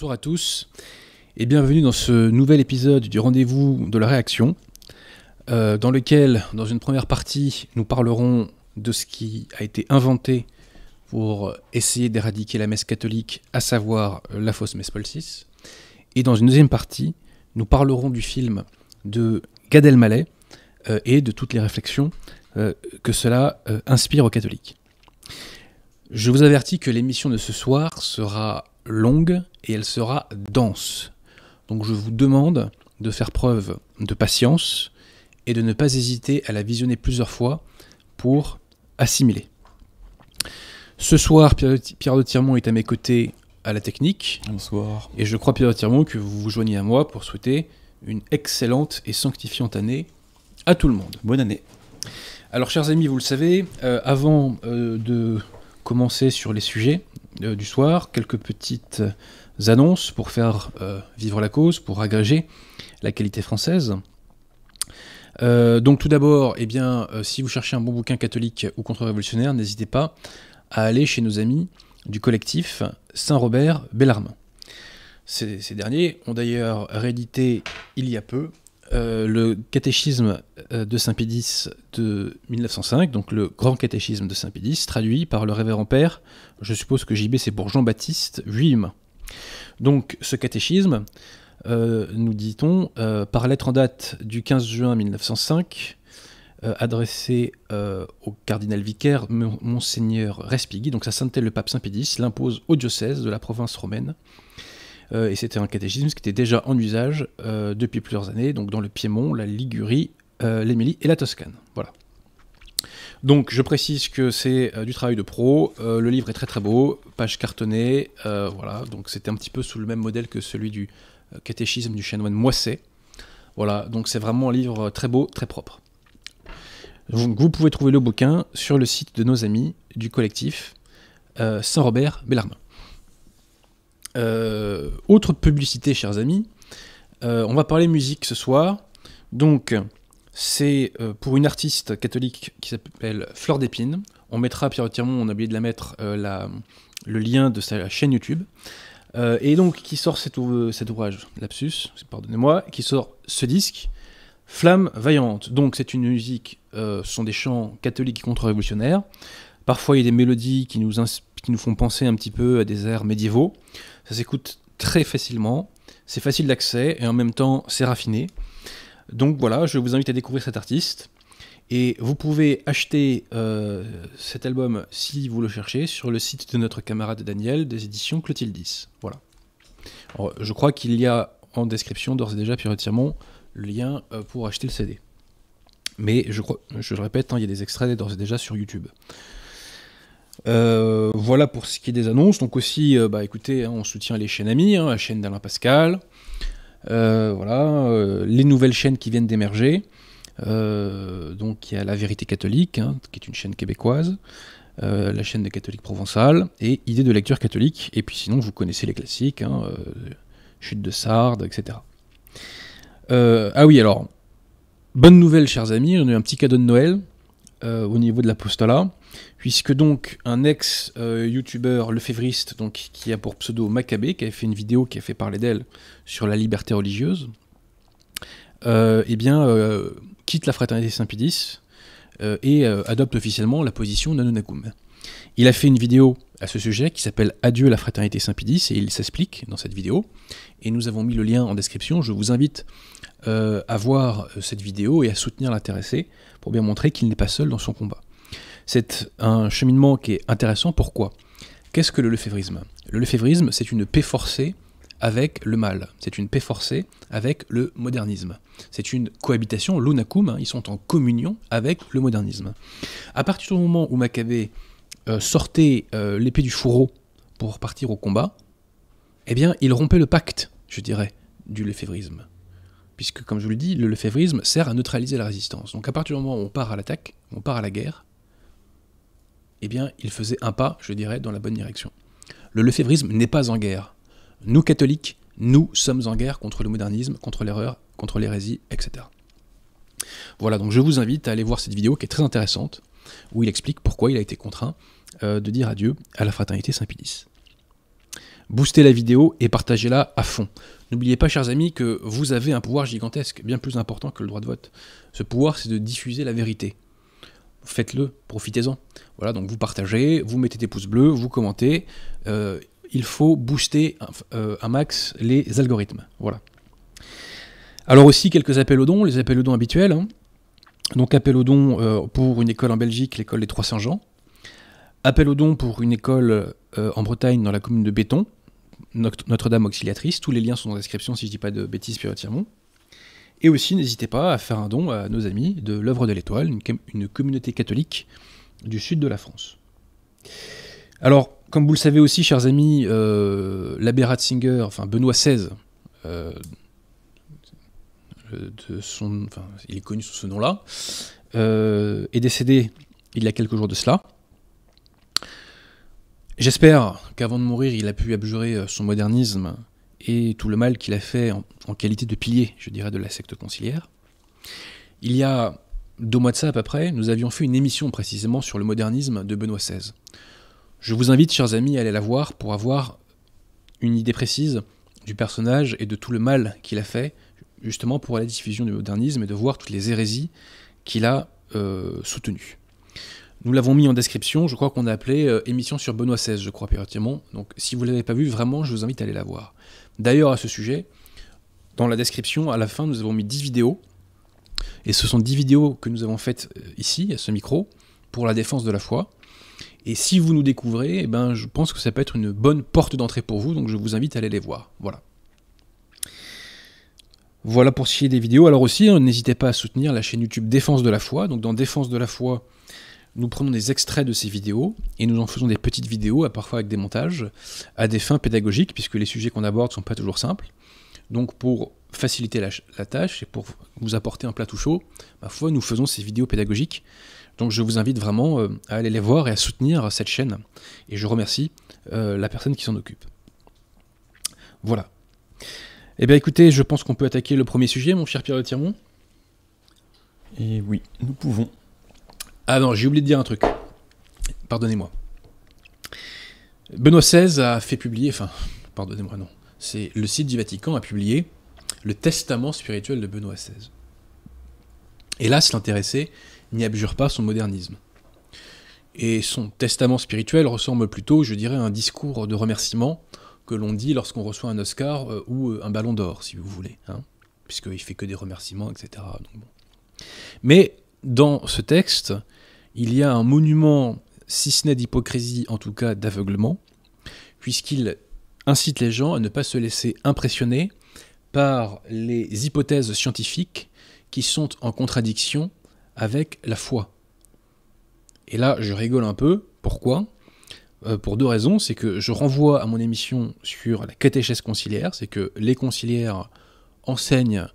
Bonsoir à tous et bienvenue dans ce nouvel épisode du rendez-vous de la réaction, euh, dans lequel, dans une première partie, nous parlerons de ce qui a été inventé pour essayer d'éradiquer la messe catholique, à savoir la fausse messe Paul VI. Et dans une deuxième partie, nous parlerons du film de Gad Elmaleh euh, et de toutes les réflexions euh, que cela inspire aux catholiques. Je vous avertis que l'émission de ce soir sera longue et elle sera dense. Donc je vous demande de faire preuve de patience et de ne pas hésiter à la visionner plusieurs fois pour assimiler. Ce soir, Pierre de Tirmont est à mes côtés à la technique. Bonsoir. Et je crois, Pierre de Tirmont, que vous vous joignez à moi pour souhaiter une excellente et sanctifiante année à tout le monde. Bonne année. Alors, chers amis, vous le savez, euh, avant euh, de commencer sur les sujets, euh, du soir, quelques petites euh, annonces pour faire euh, vivre la cause, pour agréger la qualité française. donc tout d'abord, eh bien, si vous cherchez un bon bouquin catholique ou contre-révolutionnaire, n'hésitez pas à aller chez nos amis du collectif Saint-Robert Bellarmin. ces derniers ont d'ailleurs réédité il y a peu euh, le catéchisme euh, de Saint-Pédis de 1905, donc le grand catéchisme de Saint-Pédis, traduit par le révérend père, je suppose que JB c'est pour Jean-Baptiste Vuim. Donc ce catéchisme, euh, nous dit-on, par lettre en date du 15 juin 1905, adressée au cardinal vicaire Monseigneur Respighi, donc sa sainteté le pape Saint-Pédis, l'impose au diocèse de la province romaine euh, et c'était un catéchisme qui était déjà en usage euh, depuis plusieurs années, donc dans le Piémont, la Ligurie, euh, l'Émilie et la Toscane. Voilà. Donc je précise que c'est du travail de pro, le livre est très très beau, page cartonnée, voilà, donc c'était un petit peu sous le même modèle que celui du catéchisme du chanoine Moisset. Voilà, donc c'est vraiment un livre très beau, très propre. vous pouvez trouver le bouquin sur le site de nos amis du collectif Saint-Robert Bellarmin. Euh, autre publicité, chers amis. Euh, on va parler musique ce soir. Donc, c'est euh, pour une artiste catholique qui s'appelle Fleur d'Épine. On mettra, Pierre Tirmont, on a oublié de la mettre, le lien de sa chaîne YouTube. et donc, qui sort cet, cet ouvrage, Lapsus, pardonnez-moi, qui sort ce disque, Flamme Vaillante. Donc, c'est une musique, ce sont des chants catholiques contre-révolutionnaires. Parfois, il y a des mélodies qui nous, nous font penser un petit peu à des airs médiévaux. Ça s'écoute très facilement, c'est facile d'accès et en même temps, c'est raffiné. Donc voilà, je vous invite à découvrir cet artiste. Et vous pouvez acheter euh, cet album si vous le cherchez sur le site de notre camarade Daniel des éditions Clotildis. Voilà. je crois qu'il y a en description d'ores et déjà, Pierre retirement, le lien euh, pour acheter le CD. Mais je, crois, je le répète, hein, il y a des extraits d'ores et déjà sur YouTube. Euh, voilà pour ce qui est des annonces. Donc aussi, euh, bah, écoutez, hein, on soutient les chaînes amies, hein, la chaîne d'Alain Pascal, euh, voilà, les nouvelles chaînes qui viennent d'émerger. donc il y a La Vérité catholique, hein, qui est une chaîne québécoise, la chaîne des catholiques provençales, et Idées de lecture catholique. Et puis sinon, vous connaissez les classiques, Chute de Sardes, etc. ah oui, alors, bonne nouvelle, chers amis, on a eu un petit cadeau de Noël au niveau de l'apostolat puisque donc un ex-youtubeur, le donc, qui a pour pseudo Maccabé, qui avait fait une vidéo qui a fait parler d'elle sur la liberté religieuse, euh, eh bien, euh, quitte la fraternité Saint-Pédis euh, et adopte officiellement la position d'Anonagoum. Il a fait une vidéo à ce sujet qui s'appelle Adieu la fraternité Saint-Pédis et il s'explique dans cette vidéo. Et nous avons mis le lien en description. Je vous invite à voir cette vidéo et à soutenir l'intéressé pour bien montrer qu'il n'est pas seul dans son combat. C'est un cheminement qui est intéressant. Pourquoi Qu'est-ce que le lefévrisme Le lefévrisme, c'est une paix forcée avec le mal. C'est une paix forcée avec le modernisme. C'est une cohabitation, l'unacum, hein, ils sont en communion avec le modernisme. À partir du moment où Macavé euh, sortait euh, l'épée du fourreau pour partir au combat, eh bien, il rompait le pacte, je dirais, du lefévrisme. Puisque, comme je vous le dis, le lefévrisme sert à neutraliser la résistance. Donc, à partir du moment où on part à l'attaque, on part à la guerre, eh bien, il faisait un pas, je dirais, dans la bonne direction. Le lefévrisme n'est pas en guerre. Nous, catholiques, nous sommes en guerre contre le modernisme, contre l'erreur, contre l'hérésie, etc. Voilà, donc je vous invite à aller voir cette vidéo qui est très intéressante, où il explique pourquoi il a été contraint euh, de dire adieu à la fraternité Saint-Pilice. Boostez la vidéo et partagez-la à fond. N'oubliez pas, chers amis, que vous avez un pouvoir gigantesque, bien plus important que le droit de vote. Ce pouvoir, c'est de diffuser la vérité, faites-le, profitez-en. Voilà, donc vous partagez, vous mettez des pouces bleus, vous commentez. Euh, il faut booster euh, un, max les algorithmes. Voilà. Alors aussi quelques appels aux dons, les appels aux dons habituels. Hein. Donc appel aux dons euh, pour une école en Belgique, l'école des Trois Saint-Jean. Appel aux dons pour une école en Bretagne dans la commune de Béton, Notre-Dame auxiliatrice. Tous les liens sont dans la description si je dis pas de bêtises, Pierre et aussi, n'hésitez pas à faire un don à nos amis de l'œuvre de l'étoile, une, communauté catholique du sud de la France. Alors, comme vous le savez aussi, chers amis, euh, l'abbé Ratzinger, enfin Benoît XVI, euh, il est connu sous ce nom-là, euh, est décédé il y a quelques jours de cela. J'espère qu'avant de mourir, il a pu abjurer son modernisme et tout le mal qu'il a fait en, qualité de pilier, je dirais, de la secte conciliaire. Il y a deux mois de ça à peu près, nous avions fait une émission précisément sur le modernisme de Benoît XVI. Je vous invite, chers amis, à aller la voir pour avoir une idée précise du personnage et de tout le mal qu'il a fait, justement pour la diffusion du modernisme et de voir toutes les hérésies qu'il a euh, soutenues. Nous l'avons mis en description, je crois qu'on a appelé euh, émission sur Benoît XVI, je crois, périodiquement. Donc si vous ne l'avez pas vu, vraiment, je vous invite à aller la voir. D'ailleurs, à ce sujet, dans la description, à la fin, nous avons mis 10 vidéos. Et ce sont 10 vidéos que nous avons faites euh, ici, à ce micro, pour la défense de la foi. Et si vous nous découvrez, eh ben, je pense que ça peut être une bonne porte d'entrée pour vous, donc je vous invite à aller les voir. Voilà. Voilà pour ce qui est des vidéos. Alors aussi, hein, n'hésitez pas à soutenir la chaîne YouTube Défense de la foi. Donc dans Défense de la foi, nous prenons des extraits de ces vidéos et nous en faisons des petites vidéos, parfois avec des montages, à des fins pédagogiques, puisque les sujets qu'on aborde ne sont pas toujours simples. Donc pour faciliter la, tâche et pour vous apporter un plat tout chaud, parfois nous faisons ces vidéos pédagogiques. Donc je vous invite vraiment euh, à aller les voir et à soutenir cette chaîne. Et je remercie euh, la personne qui s'en occupe. Voilà. Eh bien écoutez, je pense qu'on peut attaquer le premier sujet, mon cher Pierre Le Tirmont. Et oui, nous pouvons. Ah non, j'ai oublié de dire un truc. Pardonnez-moi. Benoît XVI a fait publier, enfin, pardonnez-moi, non. C'est le site du Vatican a publié le testament spirituel de Benoît XVI. Hélas, l'intéressé n'y abjure pas son modernisme. Et son testament spirituel ressemble plutôt, je dirais, à un discours de remerciement que l'on dit lorsqu'on reçoit un Oscar euh, ou euh, un Ballon d'Or, si vous voulez, hein, puisqu'il fait que des remerciements, etc. Donc, bon. Mais dans ce texte, il y a un monument, si ce n'est d'hypocrisie, en tout cas d'aveuglement, puisqu'il incite les gens à ne pas se laisser impressionner par les hypothèses scientifiques qui sont en contradiction avec la foi. Et là, je rigole un peu. Pourquoi euh, Pour deux raisons. C'est que je renvoie à mon émission sur la catéchèse conciliaire, c'est que les conciliaires enseignent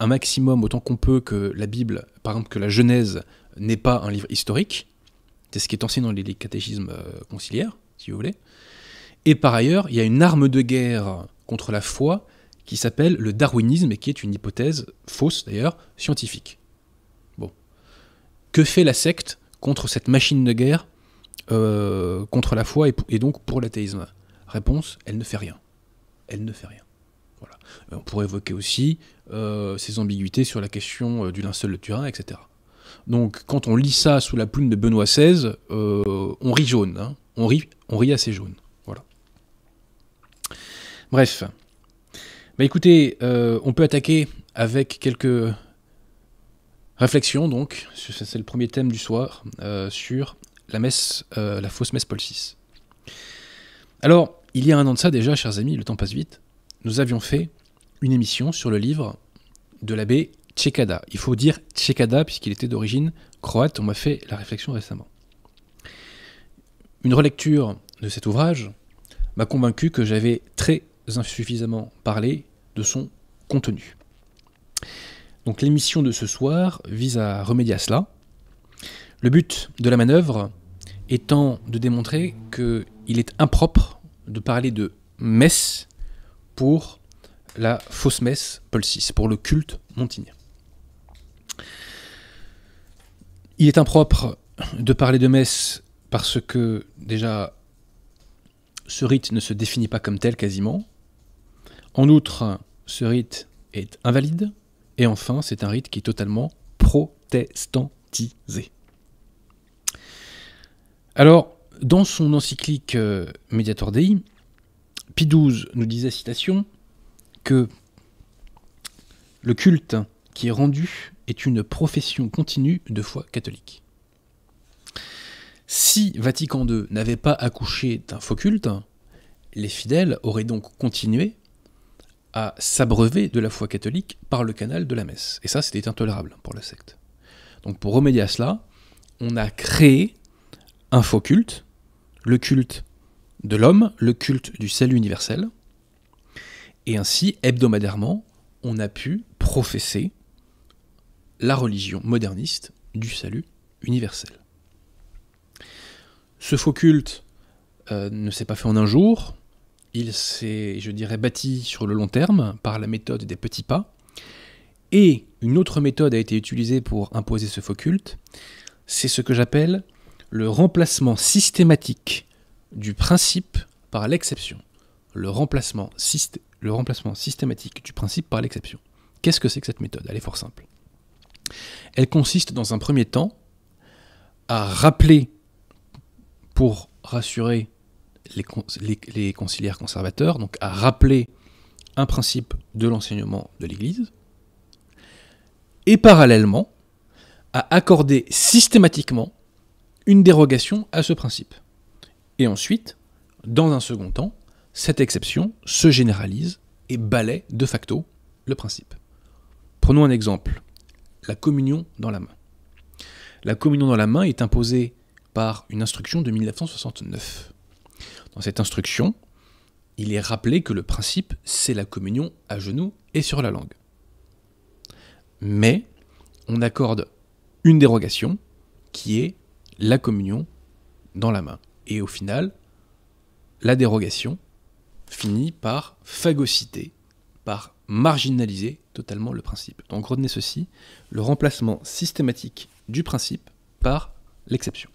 un maximum autant qu'on peut que la Bible, par exemple que la Genèse n'est pas un livre historique, c'est ce qui est enseigné dans les, catéchismes euh, conciliaires, si vous voulez. Et par ailleurs, il y a une arme de guerre contre la foi qui s'appelle le darwinisme et qui est une hypothèse fausse d'ailleurs, scientifique. Bon. Que fait la secte contre cette machine de guerre euh, contre la foi et, et donc pour l'athéisme Réponse, elle ne fait rien. Elle ne fait rien. Voilà. Euh, on pourrait évoquer aussi ses euh, ambiguïtés sur la question euh, du linceul de Turin, etc. Donc quand on lit ça sous la plume de Benoît XVI, euh, on rit jaune, hein. on, rit, on rit assez jaune. Voilà. Bref. Bah écoutez, on peut attaquer avec quelques réflexions, donc, c'est le premier thème du soir, sur la messe, la fausse messe Paul VI. Alors, il y a un an de ça déjà, chers amis, le temps passe vite, nous avions fait une émission sur le livre de l'abbé Tchekada. Il faut dire Tchekada puisqu'il était d'origine croate, on m'a fait la réflexion récemment. Une relecture de cet ouvrage m'a convaincu que j'avais très insuffisamment parlé de son contenu. Donc l'émission de ce soir vise à remédier à cela. Le but de la manœuvre étant de démontrer qu'il est impropre de parler de messe pour la fausse messe Paul VI, pour le culte montigny. Il est impropre de parler de messe parce que déjà ce rite ne se définit pas comme tel quasiment. En outre, ce rite est invalide. Et enfin, c'est un rite qui est totalement protestantisé. Alors, dans son encyclique euh, Mediator Dei, Pie XII nous disait, citation, que le culte qui est rendu est une profession continue de foi catholique. Si Vatican II n'avait pas accouché d'un faux culte, les fidèles auraient donc continué à s'abreuver de la foi catholique par le canal de la messe. Et ça, c'était intolérable pour la secte. Donc pour remédier à cela, on a créé un faux culte, le culte de l'homme, le culte du salut universel, et ainsi, hebdomadairement, on a pu professer la religion moderniste du salut universel. Ce faux culte euh, ne s'est pas fait en un jour, il s'est, je dirais, bâti sur le long terme par la méthode des petits pas, et une autre méthode a été utilisée pour imposer ce faux culte, c'est ce que j'appelle le remplacement systématique du principe par l'exception. Le remplacement systématique le remplacement systématique du principe par l'exception. Qu'est-ce que c'est que cette méthode Elle est fort simple. Elle consiste dans un premier temps à rappeler, pour rassurer les, conciliaires conservateurs, donc à rappeler un principe de l'enseignement de l'Église, et parallèlement à accorder systématiquement une dérogation à ce principe. Et ensuite, dans un second temps, cette exception se généralise et balaie de facto le principe. Prenons un exemple, la communion dans la main. La communion dans la main est imposée par une instruction de 1969. Dans cette instruction, il est rappelé que le principe, c'est la communion à genoux et sur la langue. Mais on accorde une dérogation qui est la communion dans la main. Et au final, la dérogation finit par phagocyter, par marginaliser totalement le principe. Donc retenez ceci, le remplacement systématique du principe par l'exception.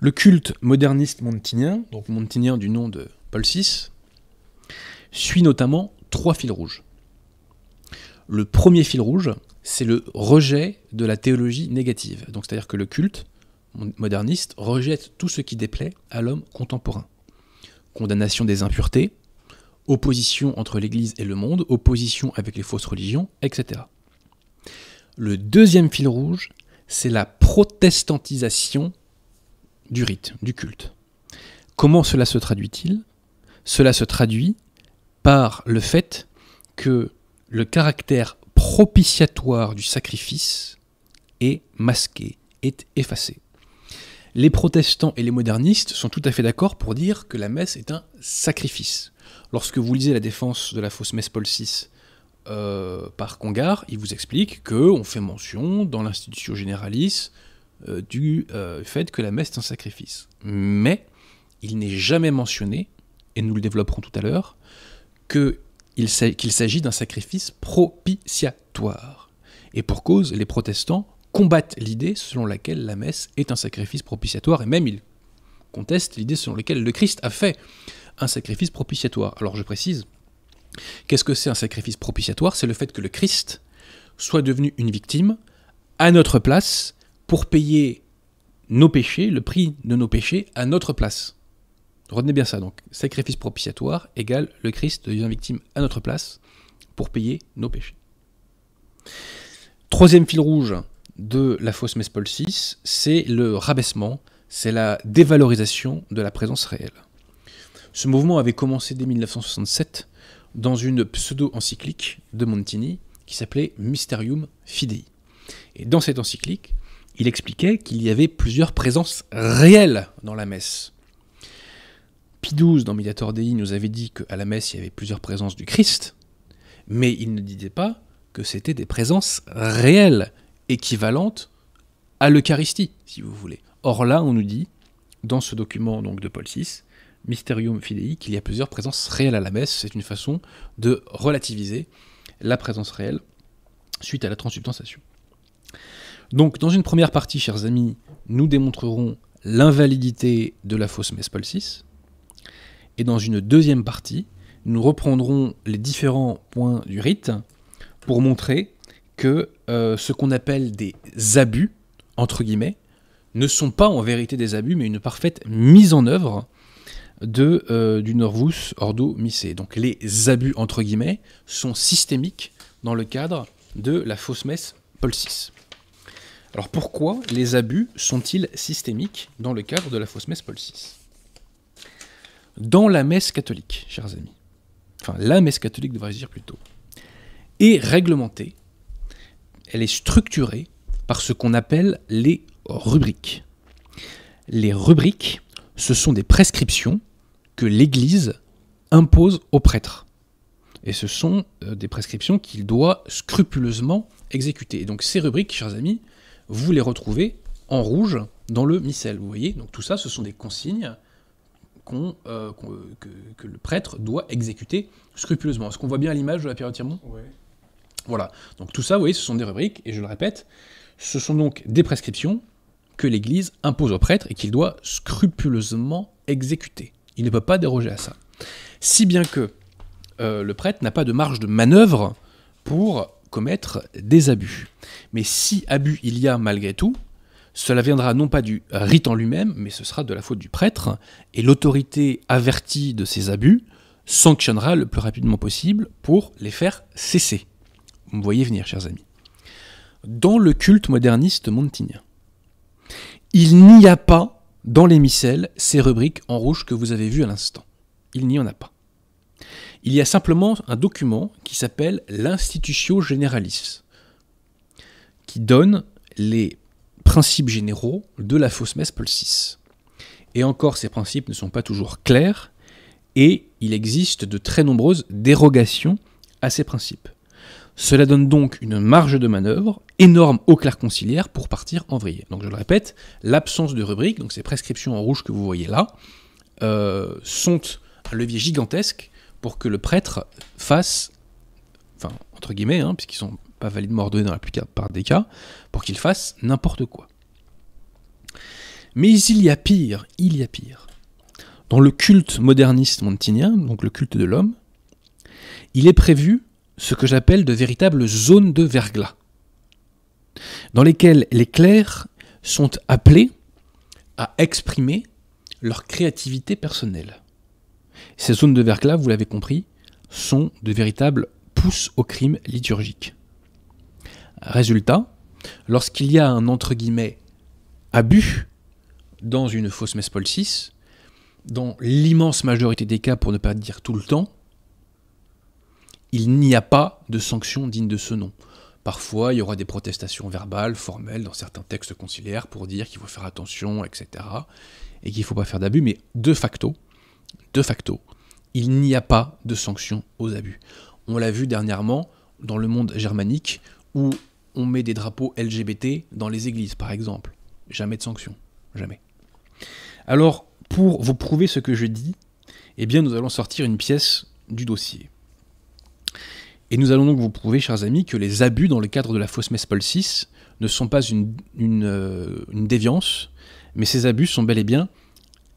Le culte moderniste montinien, donc montinien du nom de Paul VI, suit notamment trois fils rouges. Le premier fil rouge, c'est le rejet de la théologie négative. Donc c'est-à-dire que le culte moderniste rejette tout ce qui déplaît à l'homme contemporain condamnation des impuretés, opposition entre l'Église et le monde, opposition avec les fausses religions, etc. Le deuxième fil rouge, c'est la protestantisation du rite, du culte. Comment cela se traduit-il Cela se traduit par le fait que le caractère propitiatoire du sacrifice est masqué, est effacé les protestants et les modernistes sont tout à fait d'accord pour dire que la messe est un sacrifice. Lorsque vous lisez la défense de la fausse messe Paul VI euh, par Congar, il vous explique que on fait mention dans l'institution generalis euh, du euh, fait que la messe est un sacrifice. Mais il n'est jamais mentionné, et nous le développerons tout à l'heure, qu'il s'agit d'un sacrifice propitiatoire. Et pour cause, les protestants combattent l'idée selon laquelle la messe est un sacrifice propitiatoire, et même ils contestent l'idée selon laquelle le Christ a fait un sacrifice propitiatoire. Alors je précise, qu'est-ce que c'est un sacrifice propitiatoire C'est le fait que le Christ soit devenu une victime à notre place pour payer nos péchés, le prix de nos péchés à notre place. Retenez bien ça, donc sacrifice propitiatoire égale le Christ devient victime à notre place pour payer nos péchés. Troisième fil rouge de la fausse Paul VI c'est le rabaissement, c'est la dévalorisation de la présence réelle. Ce mouvement avait commencé dès 1967 dans une pseudo-encyclique de Montini qui s'appelait Mysterium Fidei. Et dans cette encyclique, il expliquait qu'il y avait plusieurs présences réelles dans la messe. Pie XII, dans Mediator Dei, nous avait dit qu'à la messe, il y avait plusieurs présences du Christ, mais il ne disait pas que c'était des présences réelles, équivalente à l'Eucharistie, si vous voulez. Or là, on nous dit, dans ce document donc de Paul VI, Mysterium Fidei, qu'il y a plusieurs présences réelles à la messe. C'est une façon de relativiser la présence réelle suite à la transsubstantiation. Donc, dans une première partie, chers amis, nous démontrerons l'invalidité de la fausse messe Paul VI. Et dans une deuxième partie, nous reprendrons les différents points du rite pour montrer que euh, ce qu'on appelle des abus, entre guillemets, ne sont pas en vérité des abus, mais une parfaite mise en œuvre de, euh, du Norvus Ordo Missé. Donc les abus, entre guillemets, sont systémiques dans le cadre de la fausse messe Paul VI. Alors pourquoi les abus sont-ils systémiques dans le cadre de la fausse messe Paul VI Dans la messe catholique, chers amis, enfin la messe catholique devrais-je dire plutôt, est réglementée elle est structurée par ce qu'on appelle les rubriques. Les rubriques, ce sont des prescriptions que l'Église impose aux prêtres. Et ce sont euh, des prescriptions qu'il doit scrupuleusement exécuter. Et donc ces rubriques, chers amis, vous les retrouvez en rouge dans le missel. Vous voyez, donc tout ça, ce sont des consignes euh, euh, que, le prêtre doit exécuter scrupuleusement. Est-ce qu'on voit bien l'image de la pierre de voilà. Donc tout ça, vous voyez, ce sont des rubriques, et je le répète, ce sont donc des prescriptions que l'Église impose au prêtre et qu'il doit scrupuleusement exécuter. Il ne peut pas déroger à ça. Si bien que euh, le prêtre n'a pas de marge de manœuvre pour commettre des abus. Mais si abus il y a malgré tout, cela viendra non pas du rite en lui-même, mais ce sera de la faute du prêtre, et l'autorité avertie de ces abus sanctionnera le plus rapidement possible pour les faire cesser. Vous me voyez venir, chers amis. Dans le culte moderniste montignien, il n'y a pas dans les ces rubriques en rouge que vous avez vues à l'instant. Il n'y en a pas. Il y a simplement un document qui s'appelle l'Institutio Generalis, qui donne les principes généraux de la fausse messe Paul VI. Et encore, ces principes ne sont pas toujours clairs, et il existe de très nombreuses dérogations à ces principes. Cela donne donc une marge de manœuvre énorme au clerc conciliaire pour partir en vrille. Donc je le répète, l'absence de rubrique, donc ces prescriptions en rouge que vous voyez là, euh, sont un levier gigantesque pour que le prêtre fasse, enfin entre guillemets, hein, puisqu'ils ne sont pas validement ordonnés dans la plupart des cas, pour qu'il fasse n'importe quoi. Mais il y a pire, il y a pire. Dans le culte moderniste montinien, donc le culte de l'homme, il est prévu ce que j'appelle de véritables zones de verglas, dans lesquelles les clercs sont appelés à exprimer leur créativité personnelle. Ces zones de verglas, vous l'avez compris, sont de véritables pousses au crime liturgique. Résultat, lorsqu'il y a un entre guillemets abus dans une fausse messe Paul dans l'immense majorité des cas, pour ne pas dire tout le temps, il n'y a pas de sanction digne de ce nom. Parfois, il y aura des protestations verbales, formelles, dans certains textes conciliaires pour dire qu'il faut faire attention, etc. et qu'il ne faut pas faire d'abus, mais de facto, de facto, il n'y a pas de sanction aux abus. On l'a vu dernièrement dans le monde germanique où on met des drapeaux LGBT dans les églises, par exemple. Jamais de sanction, jamais. Alors, pour vous prouver ce que je dis, eh bien, nous allons sortir une pièce du dossier. Et nous allons donc vous prouver, chers amis, que les abus dans le cadre de la fausse messe Paul VI ne sont pas euh, une, déviance, mais ces abus sont bel et bien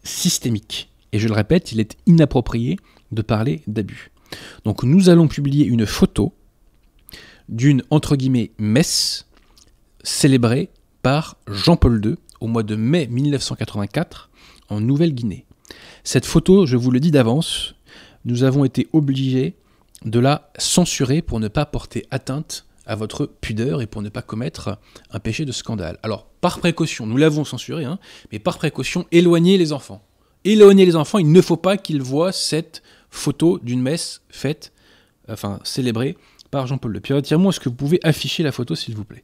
systémiques. Et je le répète, il est inapproprié de parler d'abus. Donc nous allons publier une photo d'une, entre guillemets, messe célébrée par Jean-Paul II au mois de mai 1984 en Nouvelle-Guinée. Cette photo, je vous le dis d'avance, nous avons été obligés de la censurer pour ne pas porter atteinte à votre pudeur et pour ne pas commettre un péché de scandale. Alors, par précaution, nous l'avons censuré, hein, mais par précaution, éloignez les enfants. Éloignez les enfants, il ne faut pas qu'ils voient cette photo d'une messe faite, enfin célébrée par Jean-Paul Le Pierre. moi est-ce que vous pouvez afficher la photo, s'il vous plaît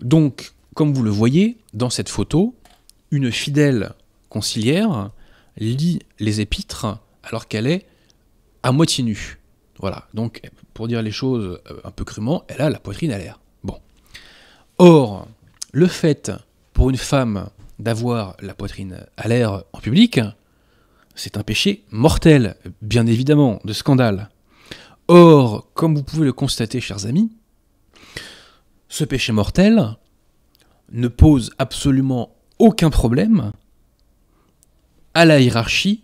Donc, comme vous le voyez, dans cette photo, une fidèle conciliaire lit les épîtres alors qu'elle est à moitié nue. Voilà, donc pour dire les choses euh, un peu crûment, elle a la poitrine à l'air. Bon. Or, le fait pour une femme d'avoir la poitrine à l'air en public, c'est un péché mortel, bien évidemment, de scandale. Or, comme vous pouvez le constater, chers amis, ce péché mortel ne pose absolument aucun problème à la hiérarchie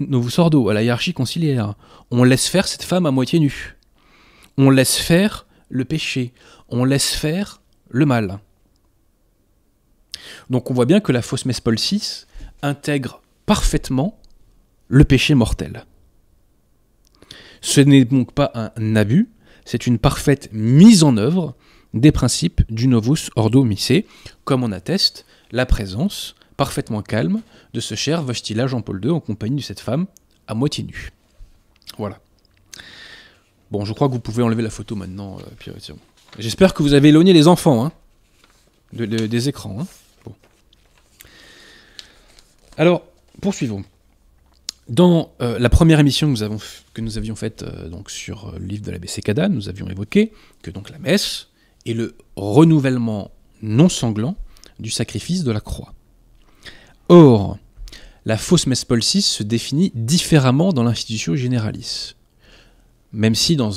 Novus Ordo, à la hiérarchie conciliaire. On laisse faire cette femme à moitié nue. On laisse faire le péché. On laisse faire le mal. Donc on voit bien que la fausse messe Paul intègre parfaitement le péché mortel. Ce n'est donc pas un abus, c'est une parfaite mise en œuvre des principes du Novus Ordo Missae, comme on atteste la présence parfaitement calme, de ce cher Vachtilage Jean-Paul II en compagnie de cette femme à moitié nue. Voilà. Bon, je crois que vous pouvez enlever la photo maintenant, euh, Pierre. J'espère que vous avez éloigné les enfants hein, des écrans. Hein. Alors, poursuivons. Dans euh, la première émission que nous, avions faite euh, donc sur le livre de l'abbé Secada, nous avions évoqué que donc la messe est le renouvellement non sanglant du sacrifice de la croix. Or, la fausse messe VI se définit différemment dans l'Institutio Generalis. Même si dans,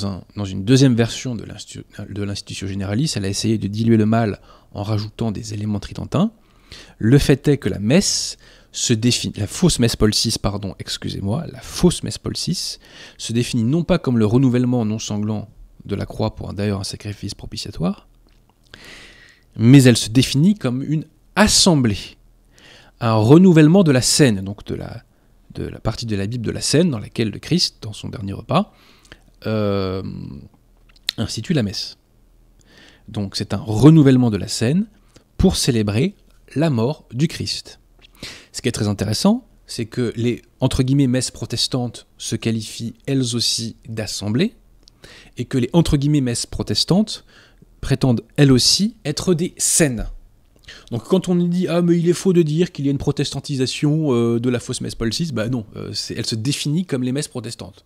une deuxième version de l'Institutio Generalis, elle a essayé de diluer le mal en rajoutant des éléments tridentins, le fait est que la messe se définit, la fausse messe Paul VI, pardon, excusez-moi, la fausse messe Paul se définit non pas comme le renouvellement non sanglant de la croix pour d'ailleurs un sacrifice propitiatoire, mais elle se définit comme une assemblée un renouvellement de la scène, donc de la, de la partie de la Bible de la scène dans laquelle le Christ, dans son dernier repas, euh, institue la messe. Donc c'est un renouvellement de la scène pour célébrer la mort du Christ. Ce qui est très intéressant, c'est que les entre guillemets messes protestantes se qualifient elles aussi d'assemblées, et que les entre guillemets messes protestantes prétendent elles aussi être des scènes. Donc quand on dit ah mais il est faux de dire qu'il y a une protestantisation euh, de la fausse messe Paul VI, bah non, euh, elle se définit comme les messes protestantes,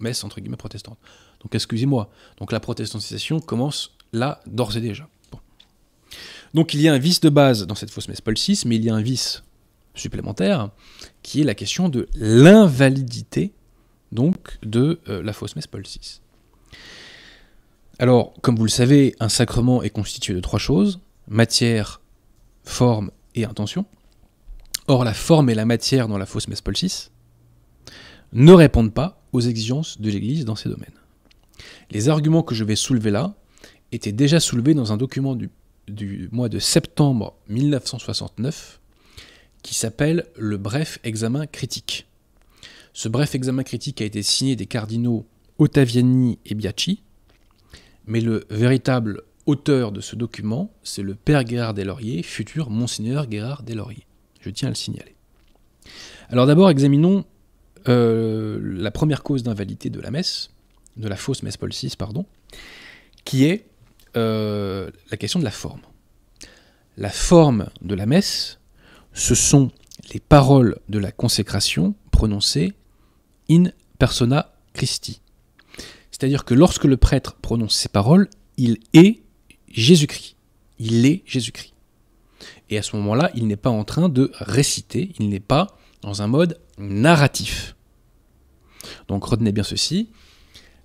messes entre guillemets protestantes. Donc excusez-moi, donc la protestantisation commence là d'ores et déjà. Donc il y a un vice de base dans cette fausse messe Paul VI, mais il y a un vice supplémentaire qui est la question de l'invalidité donc de euh, la fausse messe Paul VI. Alors, comme vous le savez, un sacrement est constitué de trois choses matière, forme et intention. Or, la forme et la matière dans la fausse messe Paul ne répondent pas aux exigences de l'Église dans ces domaines. Les arguments que je vais soulever là étaient déjà soulevés dans un document du, du mois de septembre 1969 qui s'appelle le bref examen critique. Ce bref examen critique a été signé des cardinaux Ottaviani et Biachi, mais le véritable Auteur de ce document, c'est le père Gérard des futur monseigneur Gérard des Je tiens à le signaler. Alors d'abord, examinons euh, la première cause d'invalidité de la messe, de la fausse messe Paul VI, pardon, qui est euh, la question de la forme. La forme de la messe, ce sont les paroles de la consécration prononcées in persona Christi. C'est-à-dire que lorsque le prêtre prononce ces paroles, il est Jésus-Christ. Il est Jésus-Christ. Et à ce moment-là, il n'est pas en train de réciter, il n'est pas dans un mode narratif. Donc retenez bien ceci,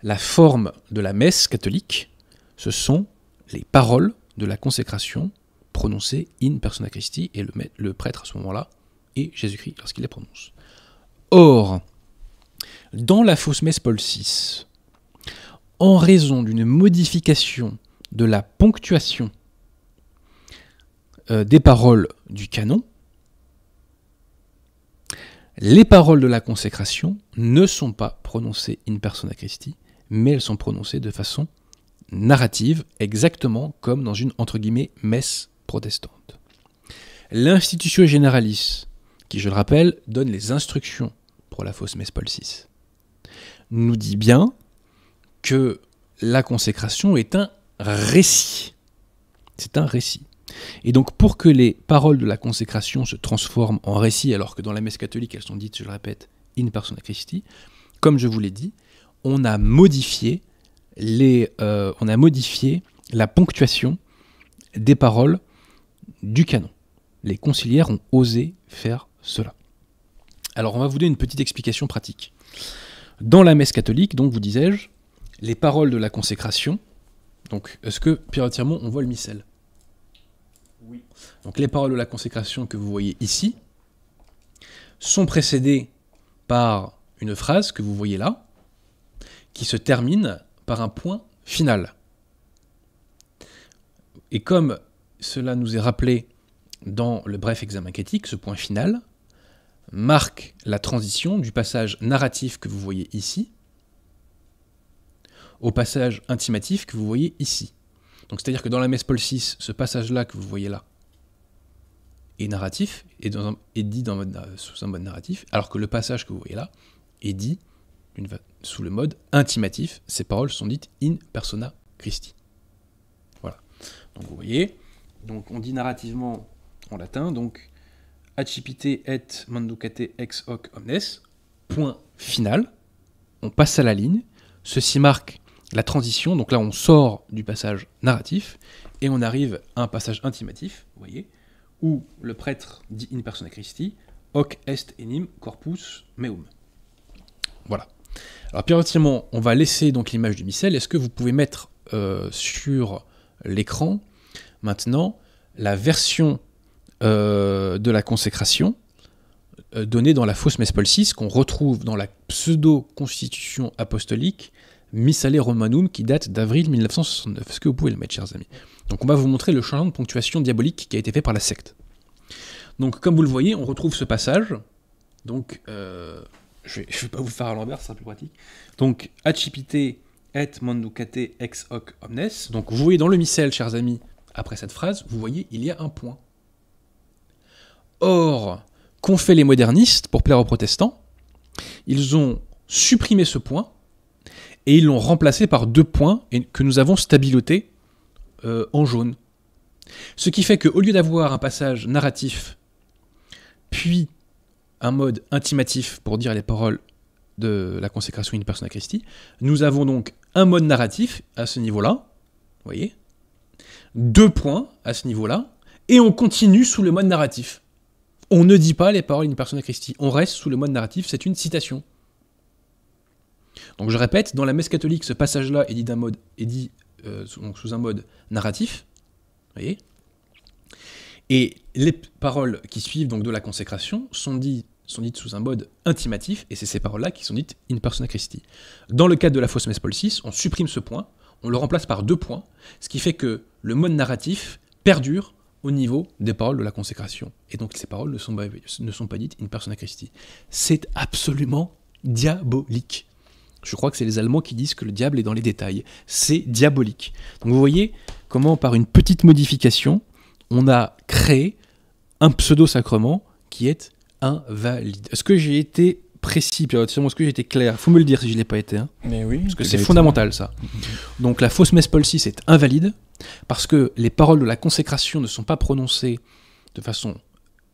la forme de la messe catholique, ce sont les paroles de la consécration prononcées in persona Christi, et le, prêtre à ce moment-là est Jésus-Christ lorsqu'il les prononce. Or, dans la fausse messe Paul VI, en raison d'une modification de la ponctuation euh, des paroles du canon, les paroles de la consécration ne sont pas prononcées in persona Christi, mais elles sont prononcées de façon narrative, exactement comme dans une entre guillemets messe protestante. L'institution generalis qui je le rappelle, donne les instructions pour la fausse messe Paul VI, nous dit bien que la consécration est un récit. C'est un récit. Et donc pour que les paroles de la consécration se transforment en récit, alors que dans la messe catholique elles sont dites, je le répète, in persona Christi, comme je vous l'ai dit, on a modifié les, euh, on a modifié la ponctuation des paroles du canon. Les conciliaires ont osé faire cela. Alors on va vous donner une petite explication pratique. Dans la messe catholique, donc vous disais-je, les paroles de la consécration donc, est-ce que, pierre on voit le missel Oui. Donc, les paroles de la consécration que vous voyez ici sont précédées par une phrase que vous voyez là, qui se termine par un point final. Et comme cela nous est rappelé dans le bref examen critique, ce point final marque la transition du passage narratif que vous voyez ici au passage intimatif que vous voyez ici. Donc c'est-à-dire que dans la messe Paul VI, ce passage-là que vous voyez là est narratif, est, est dit dans euh, sous un mode narratif, alors que le passage que vous voyez là est dit sous le mode intimatif. Ces paroles sont dites in persona Christi. Voilà. Donc vous voyez, donc on dit narrativement en latin, donc accipite et manducate ex hoc omnes, point final, on passe à la ligne, ceci marque la transition. Donc là, on sort du passage narratif et on arrive à un passage intimatif, vous voyez, où le prêtre dit in persona Christi, hoc est enim corpus meum. Voilà. Alors périodiquement, on va laisser donc l'image du missel. Est-ce que vous pouvez mettre euh, sur l'écran maintenant la version euh, de la consécration euh, donnée dans la fausse messe Paul qu'on retrouve dans la pseudo-constitution apostolique Missale Romanum qui date d'avril 1969. Est-ce que vous pouvez le mettre, chers amis Donc on va vous montrer le changement de ponctuation diabolique qui a été fait par la secte. Donc comme vous le voyez, on retrouve ce passage. Donc euh, je ne vais, pas vous faire à l'envers, ce plus pratique. Donc Acipite et manducate ex hoc omnes. Donc vous voyez dans le missel, chers amis, après cette phrase, vous voyez, il y a un point. Or, qu'ont fait les modernistes pour plaire aux protestants Ils ont supprimé ce point et ils l'ont remplacé par deux points que nous avons stabilotés euh, en jaune. Ce qui fait qu'au lieu d'avoir un passage narratif, puis un mode intimatif pour dire les paroles de la consécration d'une personne à Christie, nous avons donc un mode narratif à ce niveau-là, voyez, deux points à ce niveau-là, et on continue sous le mode narratif. On ne dit pas les paroles d'une personne à Christie, on reste sous le mode narratif, c'est une citation. Donc je répète, dans la messe catholique, ce passage-là est dit, euh, sous, un mode narratif. Voyez et les paroles qui suivent donc de la consécration sont dites, sous un mode intimatif, et c'est ces paroles-là qui sont dites in persona Christi. Dans le cas de la fausse messe Paul VI, on supprime ce point, on le remplace par deux points, ce qui fait que le mode narratif perdure au niveau des paroles de la consécration. Et donc ces paroles sont ne sont pas dites in persona Christi. C'est absolument diabolique. Je crois que c'est les Allemands qui disent que le diable est dans les détails. C'est diabolique. Donc vous voyez comment par une petite modification, on a créé un pseudo-sacrement qui est invalide. Est-ce que j'ai été précis, est-ce que j'ai été clair Faut me le dire si je ne l'ai pas été. Hein. Mais oui. Parce que eh c'est ben, fondamental ça. Mm-hmm. Donc la fausse messe VI est invalide parce que les paroles de la consécration ne sont pas prononcées de façon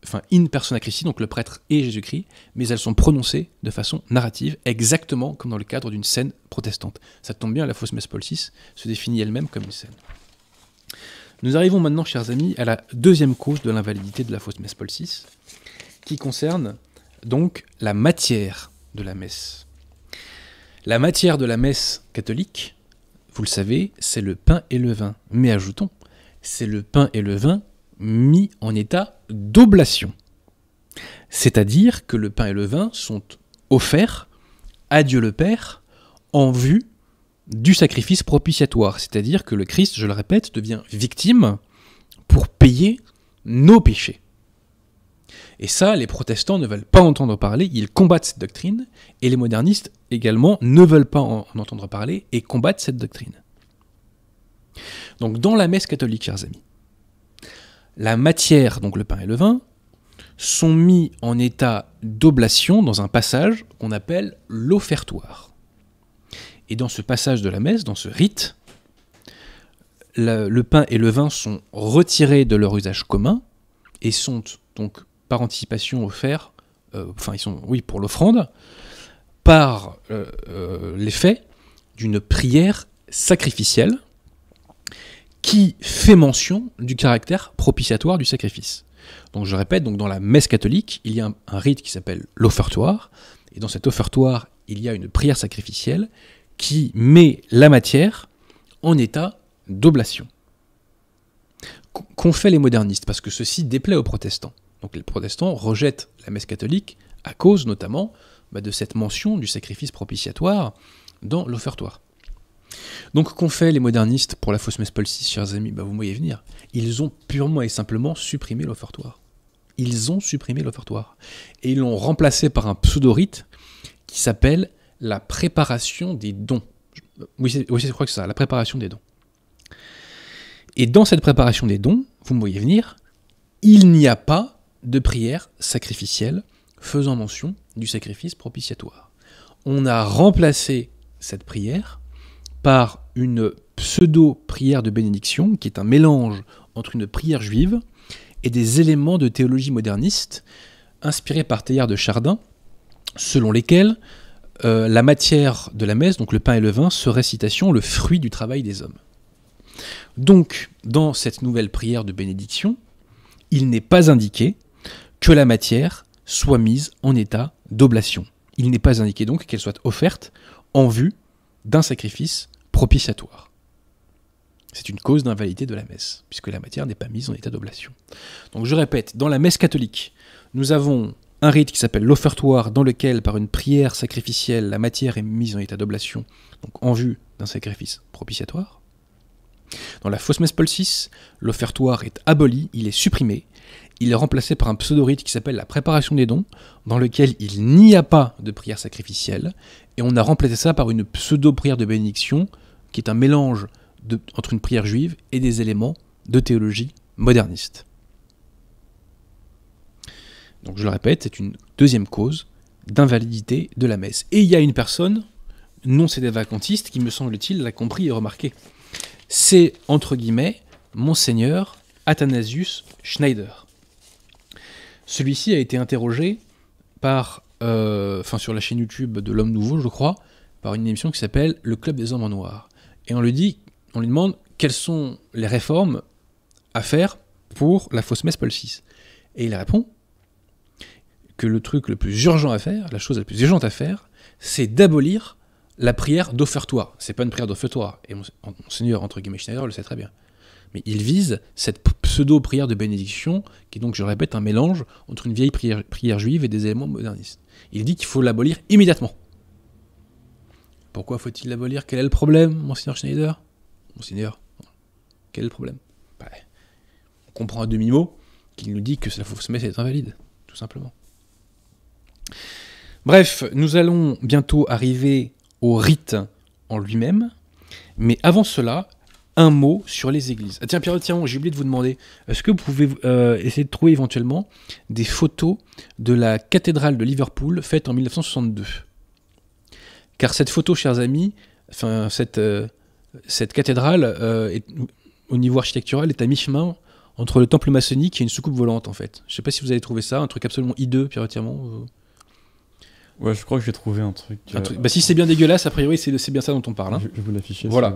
enfin in persona Christi, donc le prêtre et Jésus-Christ, mais elles sont prononcées de façon narrative, exactement comme dans le cadre d'une scène protestante. Ça tombe bien, la fausse messe Paul VI se définit elle-même comme une scène. Nous arrivons maintenant, chers amis, à la deuxième cause de l'invalidité de la fausse messe Paul VI, qui concerne donc la matière de la messe. La matière de la messe catholique, vous le savez, c'est le pain et le vin. Mais ajoutons, c'est le pain et le vin mis en état d'oblation. C'est-à-dire que le pain et le vin sont offerts à Dieu le Père en vue du sacrifice propitiatoire. C'est-à-dire que le Christ, je le répète, devient victime pour payer nos péchés. Et ça, les protestants ne veulent pas entendre parler, ils combattent cette doctrine, et les modernistes également ne veulent pas en entendre parler et combattent cette doctrine. Donc dans la messe catholique, chers amis, la matière, donc le pain et le vin, sont mis en état d'oblation dans un passage qu'on appelle l'offertoire. Et dans ce passage de la messe, dans ce rite, le, pain et le vin sont retirés de leur usage commun et sont donc par anticipation offerts, euh, enfin ils sont, oui, pour l'offrande, par euh, euh, l'effet d'une prière sacrificielle qui fait mention du caractère propitiatoire du sacrifice. Donc je répète, donc dans la messe catholique, il y a un, rite qui s'appelle l'offertoire, et dans cet offertoire, il y a une prière sacrificielle qui met la matière en état d'oblation. Qu'ont fait les modernistes Parce que ceci déplaît aux protestants. Donc les protestants rejettent la messe catholique à cause notamment bah, de cette mention du sacrifice propitiatoire dans l'offertoire. Donc qu'ont fait les modernistes pour la fausse messe Paul chers amis Vous bah, Vous voyez venir. Ils ont purement et simplement supprimé l'offertoire. Ils ont supprimé l'offertoire. Et ils l'ont remplacé par un pseudo-rite qui s'appelle la préparation des dons. Oui, je crois que c'est ça, la préparation des dons. Et dans cette préparation des dons, vous me voyez venir, il n'y a pas de prière sacrificielle faisant mention du sacrifice propitiatoire. On a remplacé cette prière par une pseudo-prière de bénédiction, qui est un mélange entre une prière juive et des éléments de théologie moderniste, inspirés par Théard de Chardin, selon lesquels euh, la matière de la messe, donc le pain et le vin, serait, citation, le fruit du travail des hommes. Donc, dans cette nouvelle prière de bénédiction, il n'est pas indiqué que la matière soit mise en état d'oblation. Il n'est pas indiqué donc qu'elle soit offerte en vue d'un sacrifice propitiatoire. C'est une cause d'invalidité de la messe, puisque la matière n'est pas mise en état d'oblation. Donc je répète, dans la messe catholique, nous avons un rite qui s'appelle l'offertoire, dans lequel, par une prière sacrificielle, la matière est mise en état d'oblation, donc en vue d'un sacrifice propitiatoire. Dans la fausse messe Paul VI, l'offertoire est aboli, il est supprimé, il est remplacé par un pseudo-rite qui s'appelle la préparation des dons, dans lequel il n'y a pas de prière sacrificielle, et on a remplacé ça par une pseudo-prière de bénédiction qui est un mélange entre une prière juive et des éléments de théologie moderniste. Donc je le répète, c'est une deuxième cause d'invalidité de la messe. Et il y a une personne, non c'est des vacantistes, qui me semble-t-il l'a compris et remarqué. C'est, entre guillemets, Monseigneur Athanasius Schneider. Celui-ci a été interrogé par, euh, sur la chaîne YouTube de l'Homme Nouveau, je crois, par une émission qui s'appelle Le Club des Hommes en Noir et on lui dit, on lui demande quelles sont les réformes à faire pour la fausse messe Paul VI. Et il répond que le truc le plus urgent à faire, la chose la plus urgente à faire, c'est d'abolir la prière d'offertoire. C'est pas une prière d'offertoire. Et mon seigneur entre guillemets, Schneider le sait très bien. Mais il vise cette pseudo-prière de bénédiction, qui est donc, je répète, un mélange entre une vieille prière juive et des éléments modernistes. Il dit qu'il faut l'abolir immédiatement. Pourquoi faut-il l'abolir Quel est le problème, Monseigneur Schneider Monseigneur, quel est le problème bah, On comprend à demi-mot qu'il nous dit que la fausse messe est invalide, tout simplement. Bref, nous allons bientôt arriver au rite en lui-même, mais avant cela, un mot sur les églises. Ah, tiens, Pierre, tiens, j'ai oublié de vous demander, est-ce que vous pouvez euh, essayer de trouver éventuellement des photos de la cathédrale de Liverpool faite en 1962 car cette photo, chers amis, enfin, cette, euh, cette cathédrale, euh, au niveau architectural, est à mi-chemin entre le temple maçonnique et une soucoupe volante, en fait. Je ne sais pas si vous avez trouvé ça, un truc absolument hideux, Pierre Retirement. Euh. Ouais, je crois que j'ai trouvé un truc. Bah, si c'est bien dégueulasse, a priori, c'est bien ça dont on parle. Hein. Je, vais vous l'afficher. Voilà.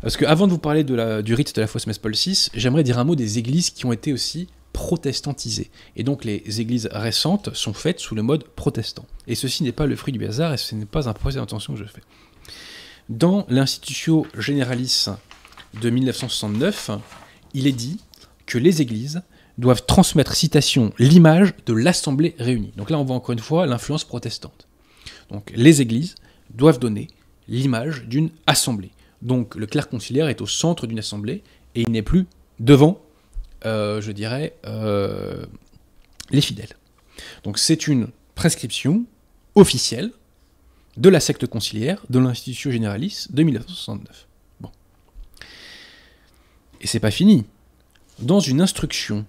Parce que avant de vous parler du rite de la fausse messe Paul VI, j'aimerais dire un mot des églises qui ont été aussi protestantisé Et donc les églises récentes sont faites sous le mode protestant. Et ceci n'est pas le fruit du bazar et ce n'est pas un procès d'intention que je fais. Dans l'Institutio Generalis de 1969, il est dit que les églises doivent transmettre, citation, l'image de l'Assemblée réunie. Donc là, on voit encore une fois l'influence protestante. Donc les églises doivent donner l'image d'une assemblée. Donc le clerc conciliaire est au centre d'une assemblée et il n'est plus devant euh, je dirais, euh, les fidèles. Donc c'est une prescription officielle de la secte conciliaire de l'Institution Généraliste de 1969. Bon. Et c'est pas fini. Dans une instruction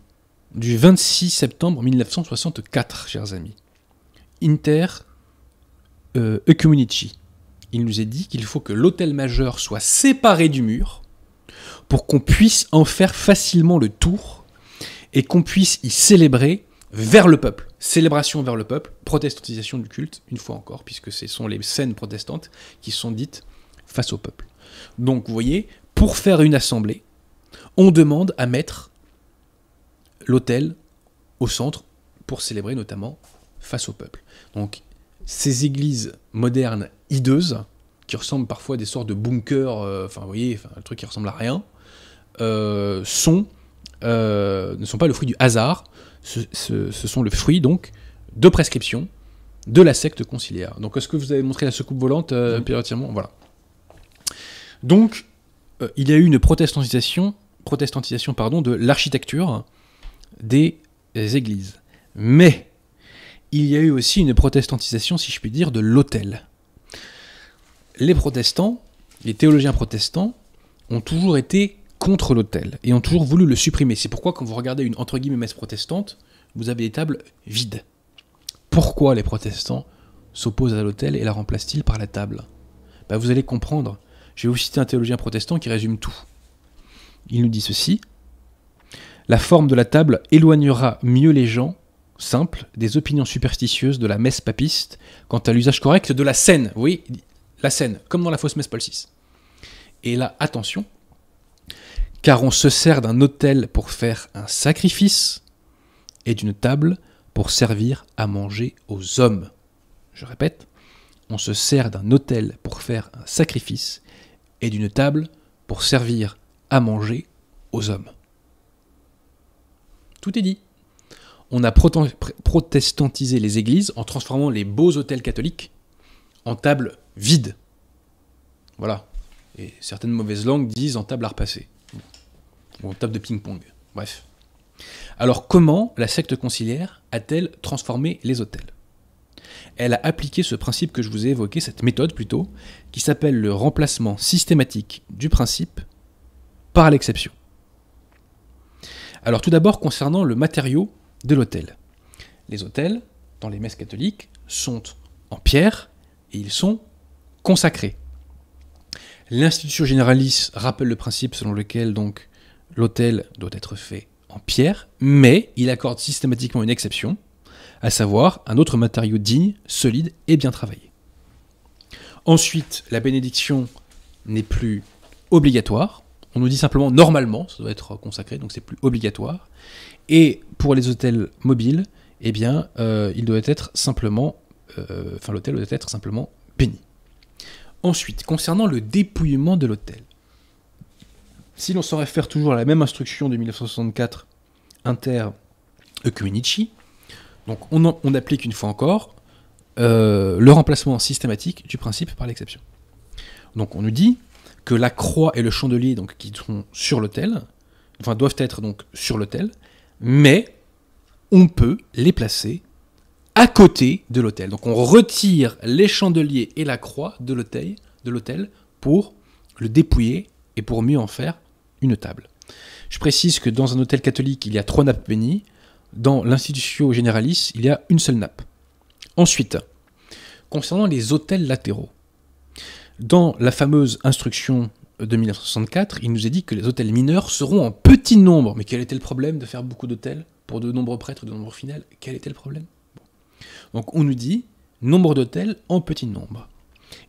du 26 septembre 1964, chers amis, Inter euh, il nous est dit qu'il faut que l'hôtel majeur soit séparé du mur pour qu'on puisse en faire facilement le tour et qu'on puisse y célébrer vers le peuple. Célébration vers le peuple, protestantisation du culte, une fois encore, puisque ce sont les scènes protestantes qui sont dites face au peuple. Donc vous voyez, pour faire une assemblée, on demande à mettre l'autel au centre pour célébrer notamment face au peuple. Donc ces églises modernes hideuses, qui ressemblent parfois à des sortes de bunkers, euh, enfin vous voyez, un truc qui ressemble à rien, euh, euh, ne sont pas le fruit du hasard, ce, sont le fruit donc de prescriptions de la secte conciliaire. Donc est-ce que vous avez montré la soucoupe volante, euh, Voilà. Donc, euh, il y a eu une protestantisation, protestantisation pardon, de l'architecture des, églises. Mais il y a eu aussi une protestantisation, si je puis dire, de l'autel. Les protestants, les théologiens protestants, ont toujours été contre l'autel et ont toujours voulu le supprimer. C'est pourquoi quand vous regardez une entre guillemets messe protestante, vous avez des tables vides. Pourquoi les protestants s'opposent à l'autel et la remplacent-ils par la table bah, Vous allez comprendre. Je vais vous citer un théologien protestant qui résume tout. Il nous dit ceci. La forme de la table éloignera mieux les gens simples des opinions superstitieuses de la messe papiste quant à l'usage correct de la scène. Oui, la scène, comme dans la fausse messe Paul VI. Et là, attention, car on se sert d'un autel pour faire un sacrifice et d'une table pour servir à manger aux hommes. Je répète, on se sert d'un autel pour faire un sacrifice et d'une table pour servir à manger aux hommes. Tout est dit. On a protestantisé les églises en transformant les beaux hôtels catholiques en tables vides. Voilà. Et certaines mauvaises langues disent en table à repasser ou table de ping-pong. Bref. Alors comment la secte conciliaire a-t-elle transformé les hôtels Elle a appliqué ce principe que je vous ai évoqué, cette méthode plutôt, qui s'appelle le remplacement systématique du principe par l'exception. Alors tout d'abord concernant le matériau de l'hôtel. Les hôtels, dans les messes catholiques, sont en pierre et ils sont consacrés. L'institution généraliste rappelle le principe selon lequel donc l'autel doit être fait en pierre, mais il accorde systématiquement une exception, à savoir un autre matériau digne, solide et bien travaillé. Ensuite, la bénédiction n'est plus obligatoire. On nous dit simplement normalement, ça doit être consacré, donc c'est plus obligatoire. Et pour les hôtels mobiles, eh bien, euh, il doit être simplement, euh, enfin l'hôtel doit être simplement béni. Ensuite, concernant le dépouillement de l'hôtel, si l'on s'en réfère toujours à la même instruction de 1964 inter Ecumenici, donc on, applique une fois encore euh, le remplacement systématique du principe par l'exception. Donc on nous dit que la croix et le chandelier donc, qui sont sur l'autel, enfin doivent être donc sur l'autel, mais on peut les placer à côté de l'autel. Donc on retire les chandeliers et la croix de de l'autel pour le dépouiller et pour mieux en faire une table. Je précise que dans un hôtel catholique, il y a trois nappes bénies. Dans l'institution généralis, il y a une seule nappe. Ensuite, concernant les hôtels latéraux, dans la fameuse instruction de 1964, il nous est dit que les hôtels mineurs seront en petit nombre. Mais quel était le problème de faire beaucoup d'hôtels pour de nombreux prêtres, de nombreux finales Quel était le problème Donc on nous dit nombre d'hôtels en petit nombre.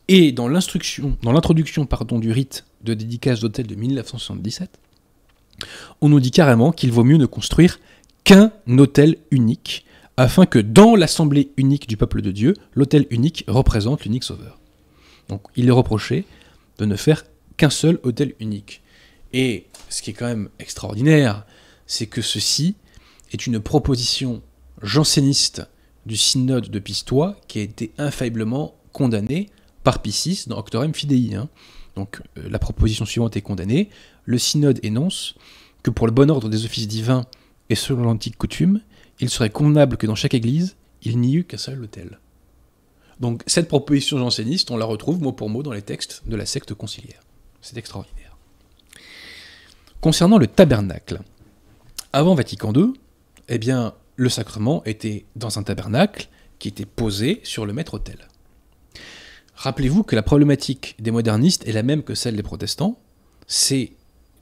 Et dans l'instruction, dans l'introduction pardon, du rite de dédicace d'hôtel de 1977, on nous dit carrément qu'il vaut mieux ne construire qu'un hôtel unique, afin que dans l'assemblée unique du peuple de Dieu, l'hôtel unique représente l'unique sauveur. Donc il est reproché de ne faire qu'un seul hôtel unique. Et ce qui est quand même extraordinaire, c'est que ceci est une proposition janséniste du synode de Pistoie qui a été infailliblement condamnée par Piscis dans Octorem Fidei. Hein. Donc euh, la proposition suivante est condamnée. Le synode énonce que pour le bon ordre des offices divins et selon l'antique coutume, il serait convenable que dans chaque église, il n'y eût qu'un seul autel. Donc cette proposition janséniste, on la retrouve mot pour mot dans les textes de la secte conciliaire. C'est extraordinaire. Concernant le tabernacle, avant Vatican II, eh bien, le sacrement était dans un tabernacle qui était posé sur le maître-autel. Rappelez-vous que la problématique des modernistes est la même que celle des protestants, c'est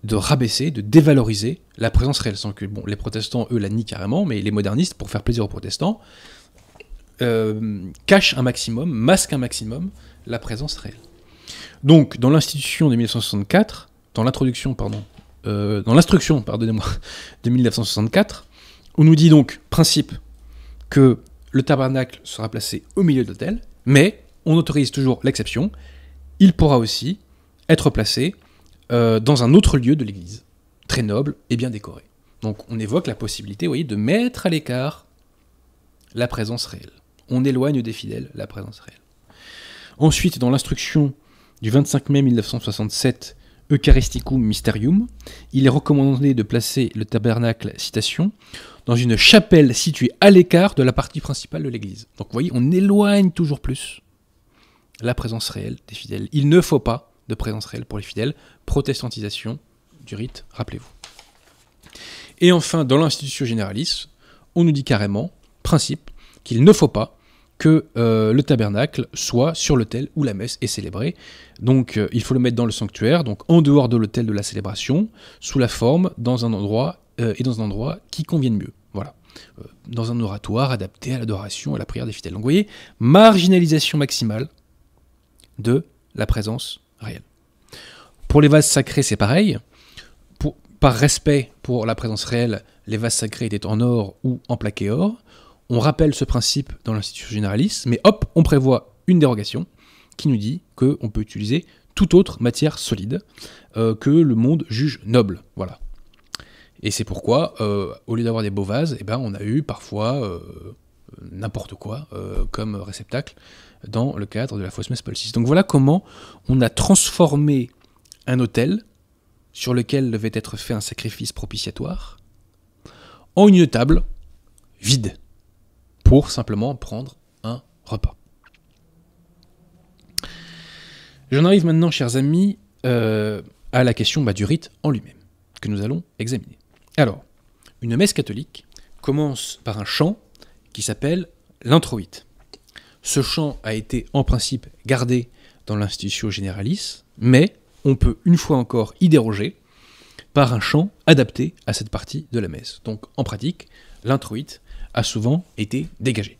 de rabaisser, de dévaloriser la présence réelle. Sans que bon, les protestants, eux, la nient carrément, mais les modernistes, pour faire plaisir aux protestants, euh, cachent un maximum, masquent un maximum la présence réelle. Donc, dans l'institution de 1964, dans l'introduction, pardon, euh, dans l'instruction, pardonnez-moi, de 1964, on nous dit donc, principe, que le tabernacle sera placé au milieu de l'autel, mais on autorise toujours l'exception, il pourra aussi être placé euh, dans un autre lieu de l'Église, très noble et bien décoré. Donc on évoque la possibilité, voyez, de mettre à l'écart la présence réelle. On éloigne des fidèles la présence réelle. Ensuite, dans l'instruction du 25 mai 1967, Eucharisticum Mysterium, il est recommandé de placer le tabernacle, citation, dans une chapelle située à l'écart de la partie principale de l'église. Donc vous voyez, on éloigne toujours plus la présence réelle des fidèles. Il ne faut pas de présence réelle pour les fidèles. Protestantisation du rite, rappelez-vous. Et enfin, dans l'institution généraliste, on nous dit carrément, principe, qu'il ne faut pas que euh, le tabernacle soit sur l'autel où la messe est célébrée. Donc euh, il faut le mettre dans le sanctuaire, donc en dehors de l'autel de la célébration, sous la forme, dans un endroit euh, et dans un endroit qui convienne mieux. Voilà. dans un oratoire adapté à l'adoration et à la prière des fidèles. Donc vous voyez, marginalisation maximale de la présence réelle. Pour les vases sacrés, c'est pareil. par respect pour la présence réelle, les vases sacrés étaient en or ou en plaqué or. On rappelle ce principe dans l'institution généraliste, mais hop, on prévoit une dérogation qui nous dit qu'on peut utiliser toute autre matière solide euh, que le monde juge noble. Voilà. Et c'est pourquoi, euh, au lieu d'avoir des beaux vases, eh ben, on a eu parfois euh, n'importe quoi comme réceptacle dans le cadre de la Paul VI. Donc voilà comment on a transformé un autel sur lequel devait être fait un sacrifice propitiatoire en une table vide pour simplement prendre un repas. J'en arrive maintenant, chers amis, euh, à la question bah, du rite en lui-même, que nous allons examiner. Alors, une messe catholique commence par un chant qui s'appelle l'introïte. Ce champ a été en principe gardé dans l'institution generalis, mais on peut une fois encore y déroger par un champ adapté à cette partie de la messe. Donc en pratique, l'introïte a souvent été dégagé.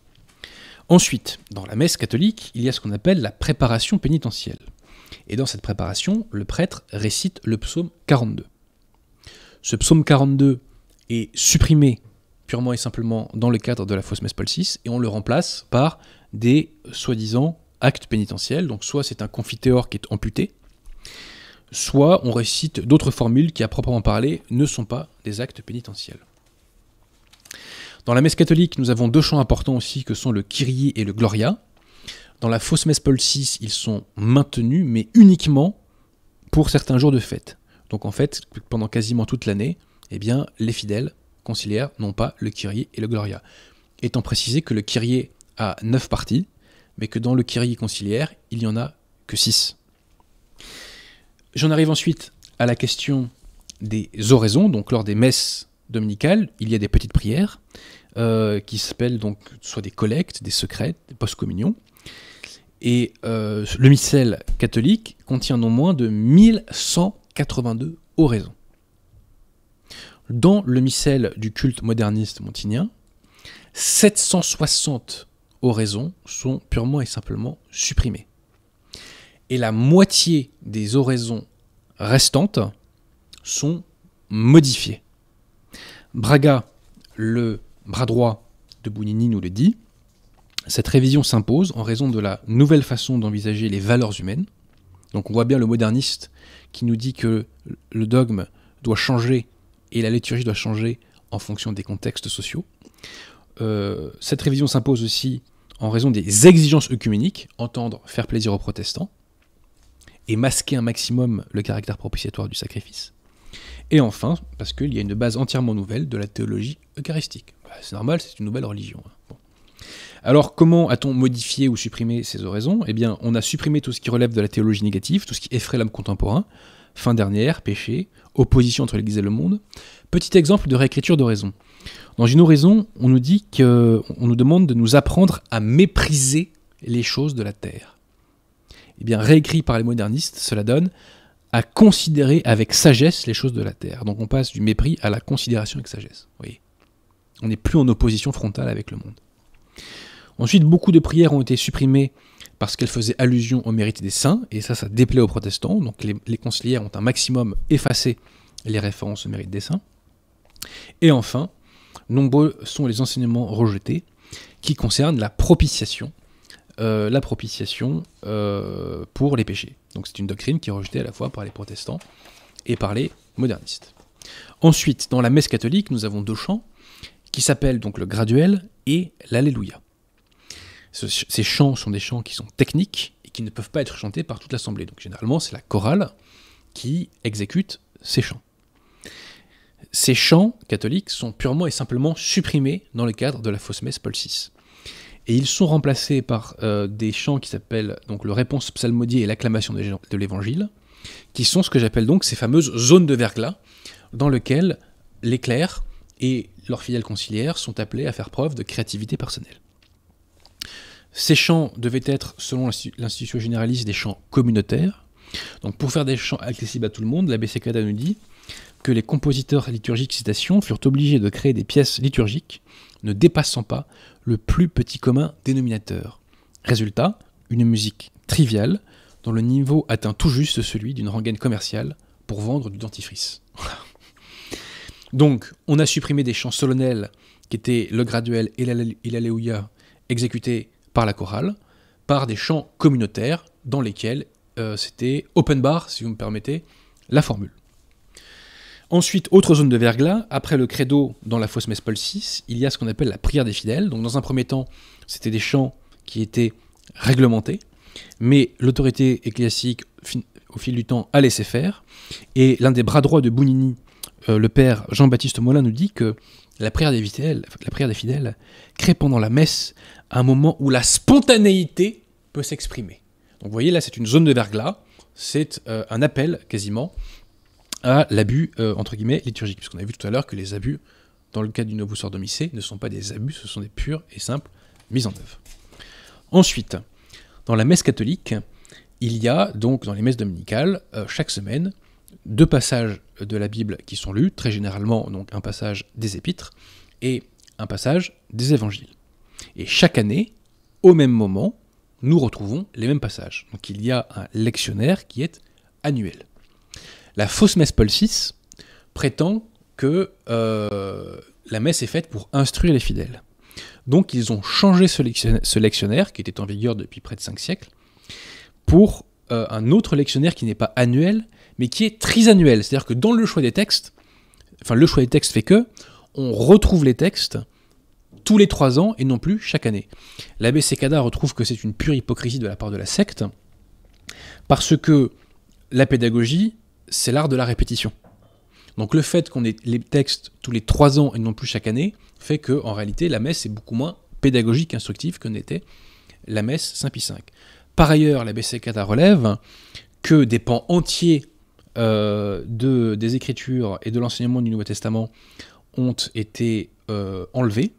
Ensuite, dans la messe catholique, il y a ce qu'on appelle la préparation pénitentielle. Et dans cette préparation, le prêtre récite le psaume 42. Ce psaume 42 est supprimé purement et simplement dans le cadre de la fausse messe Paul VI, et on le remplace par des soi-disant actes pénitentiels. Donc soit c'est un confiteor qui est amputé, soit on récite d'autres formules qui, à proprement parler, ne sont pas des actes pénitentiels. Dans la messe catholique, nous avons deux chants importants aussi que sont le Kyrie et le Gloria. Dans la fausse messe Paul VI, ils sont maintenus, mais uniquement pour certains jours de fête. Donc en fait, pendant quasiment toute l'année, eh bien, les fidèles conciliaire, non pas le Kyrie et le Gloria. Étant précisé que le Kyrie a neuf parties, mais que dans le Kyrie conciliaire, il n'y en a que six. J'en arrive ensuite à la question des oraisons, donc lors des messes dominicales, il y a des petites prières euh, qui s'appellent donc soit des collectes, des secrets, des post-communions. Et euh, le missel catholique contient non moins de 1182 oraisons dans le missel du culte moderniste montignien, 760 oraisons sont purement et simplement supprimées. Et la moitié des oraisons restantes sont modifiées. Braga, le bras droit de Bounini, nous le dit. Cette révision s'impose en raison de la nouvelle façon d'envisager les valeurs humaines. Donc on voit bien le moderniste qui nous dit que le dogme doit changer et la liturgie doit changer en fonction des contextes sociaux. Euh, cette révision s'impose aussi en raison des exigences œcuméniques, entendre faire plaisir aux protestants, et masquer un maximum le caractère propitiatoire du sacrifice. Et enfin, parce qu'il y a une base entièrement nouvelle de la théologie eucharistique. Bah, c'est normal, c'est une nouvelle religion. Hein. Alors comment a-t-on modifié ou supprimé ces oraisons Eh bien, on a supprimé tout ce qui relève de la théologie négative, tout ce qui effraie l'âme contemporain, fin dernière, péché, opposition entre l'Église et le monde. Petit exemple de réécriture d'oraison. Dans une oraison, on nous dit que, on nous demande de nous apprendre à mépriser les choses de la terre. Eh bien, réécrit par les modernistes, cela donne à considérer avec sagesse les choses de la terre. Donc on passe du mépris à la considération avec sagesse. voyez, On n'est plus en opposition frontale avec le monde. Ensuite, beaucoup de prières ont été supprimées parce qu'elle faisait allusion au mérite des saints, et ça, ça déplaît aux protestants, donc les, les conciliaires ont un maximum effacé les références au mérite des saints. Et enfin, nombreux sont les enseignements rejetés qui concernent la propitiation, euh, la propitiation euh, pour les péchés. Donc c'est une doctrine qui est rejetée à la fois par les protestants et par les modernistes. Ensuite, dans la messe catholique, nous avons deux chants qui s'appellent donc le graduel et l'alléluia ces chants sont des chants qui sont techniques et qui ne peuvent pas être chantés par toute l'assemblée. Donc généralement, c'est la chorale qui exécute ces chants. Ces chants catholiques sont purement et simplement supprimés dans le cadre de la fausse messe Paul VI. Et ils sont remplacés par euh, des chants qui s'appellent donc le réponse psalmodie et l'acclamation de l'évangile, qui sont ce que j'appelle donc ces fameuses zones de verglas, dans lesquelles les clercs et leurs fidèles conciliaires sont appelés à faire preuve de créativité personnelle. Ces chants devaient être, selon l'institution généraliste, des chants communautaires. Donc pour faire des chants accessibles à tout le monde, la Secada nous dit que les compositeurs liturgiques, citation, furent obligés de créer des pièces liturgiques ne dépassant pas le plus petit commun dénominateur. Résultat, une musique triviale dont le niveau atteint tout juste celui d'une rengaine commerciale pour vendre du dentifrice. Donc, on a supprimé des chants solennels qui étaient le graduel et l'alléluia exécutés par la chorale, par des chants communautaires dans lesquels euh, c'était open bar, si vous me permettez, la formule. Ensuite, autre zone de verglas, après le credo dans la fausse messe Paul VI, il y a ce qu'on appelle la prière des fidèles. Donc dans un premier temps, c'était des chants qui étaient réglementés, mais l'autorité ecclésiastique au fil du temps a laissé faire. Et l'un des bras droits de Bounini, euh, le père Jean-Baptiste Molin, nous dit que la prière des la prière des fidèles crée pendant la messe un moment où la spontanéité peut s'exprimer. Donc vous voyez, là, c'est une zone de verglas, c'est euh, un appel quasiment à l'abus, euh, entre guillemets, liturgique, puisqu'on a vu tout à l'heure que les abus, dans le cas du Novus Ordomicé, ne sont pas des abus, ce sont des pures et simples mises en œuvre. Ensuite, dans la messe catholique, il y a donc dans les messes dominicales, euh, chaque semaine, deux passages de la Bible qui sont lus, très généralement donc un passage des épîtres et un passage des évangiles. Et chaque année, au même moment, nous retrouvons les mêmes passages. Donc il y a un lectionnaire qui est annuel. La fausse messe Paul VI prétend que euh, la messe est faite pour instruire les fidèles. Donc ils ont changé ce lectionnaire, qui était en vigueur depuis près de 5 siècles, pour euh, un autre lectionnaire qui n'est pas annuel, mais qui est trisannuel. C'est-à-dire que dans le choix des textes, enfin le choix des textes fait que, on retrouve les textes tous les trois ans et non plus chaque année. L'abbé Sekada retrouve que c'est une pure hypocrisie de la part de la secte, parce que la pédagogie, c'est l'art de la répétition. Donc le fait qu'on ait les textes tous les trois ans et non plus chaque année fait que en réalité la messe est beaucoup moins pédagogique, instructive que n'était la messe Saint-Pie V. Par ailleurs, l'abbé Secada relève que des pans entiers euh, de, des Écritures et de l'enseignement du Nouveau Testament ont été euh, enlevés,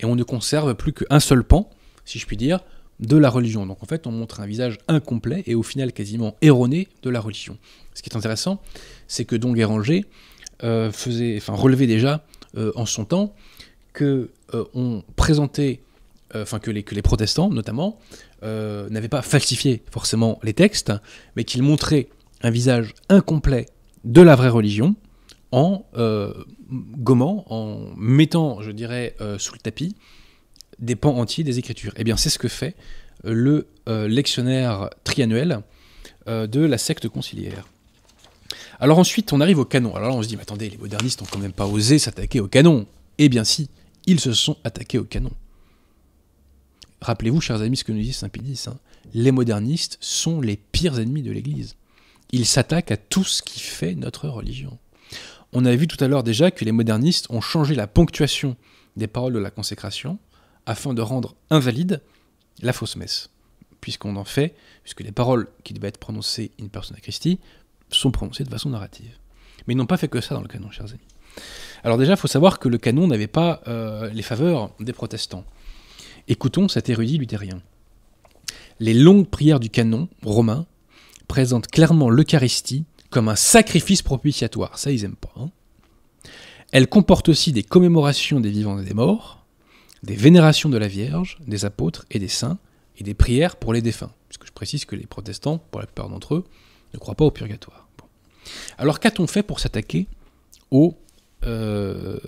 et on ne conserve plus qu'un seul pan, si je puis dire, de la religion. Donc en fait, on montre un visage incomplet et au final quasiment erroné de la religion. Ce qui est intéressant, c'est que Don Guéranger euh, faisait, enfin, relevait déjà euh, en son temps que euh, on présentait, enfin que les protestants notamment n'avaient pas falsifié forcément les textes, mais qu'ils montraient un visage incomplet de la vraie religion en gommant, en mettant, je dirais, euh, sous le tapis des pans entiers des Écritures. Eh bien, c'est ce que fait euh, le euh, lectionnaire triannuel de la secte conciliaire. Alors ensuite, on arrive au canon. Alors là, on se dit, mais attendez, les modernistes n'ont quand même pas osé s'attaquer au canon. Eh bien si, ils se sont attaqués au canon. Rappelez-vous, chers amis, ce que nous dit Saint-Pédis. Hein. Les modernistes sont les pires ennemis de l'Église. Ils s'attaquent à tout ce qui fait notre religion. On a vu tout à l'heure déjà que les modernistes ont changé la ponctuation des paroles de la consécration afin de rendre invalide la fausse messe, puisqu'on en fait, puisque les paroles qui devaient être prononcées personne à Christi sont prononcées de façon narrative. Mais ils n'ont pas fait que ça dans le canon, chers amis. Alors déjà, il faut savoir que le canon n'avait pas euh, les faveurs des protestants. Écoutons cet érudit luthérien. Les longues prières du canon romain présentent clairement l'Eucharistie comme un sacrifice propitiatoire. Ça, ils n'aiment pas. Hein. Elle comporte aussi des commémorations des vivants et des morts, des vénérations de la Vierge, des apôtres et des saints, et des prières pour les défunts. Puisque je précise que les protestants, pour la plupart d'entre eux, ne croient pas au purgatoire. Alors qu'a-t-on fait pour s'attaquer au, euh,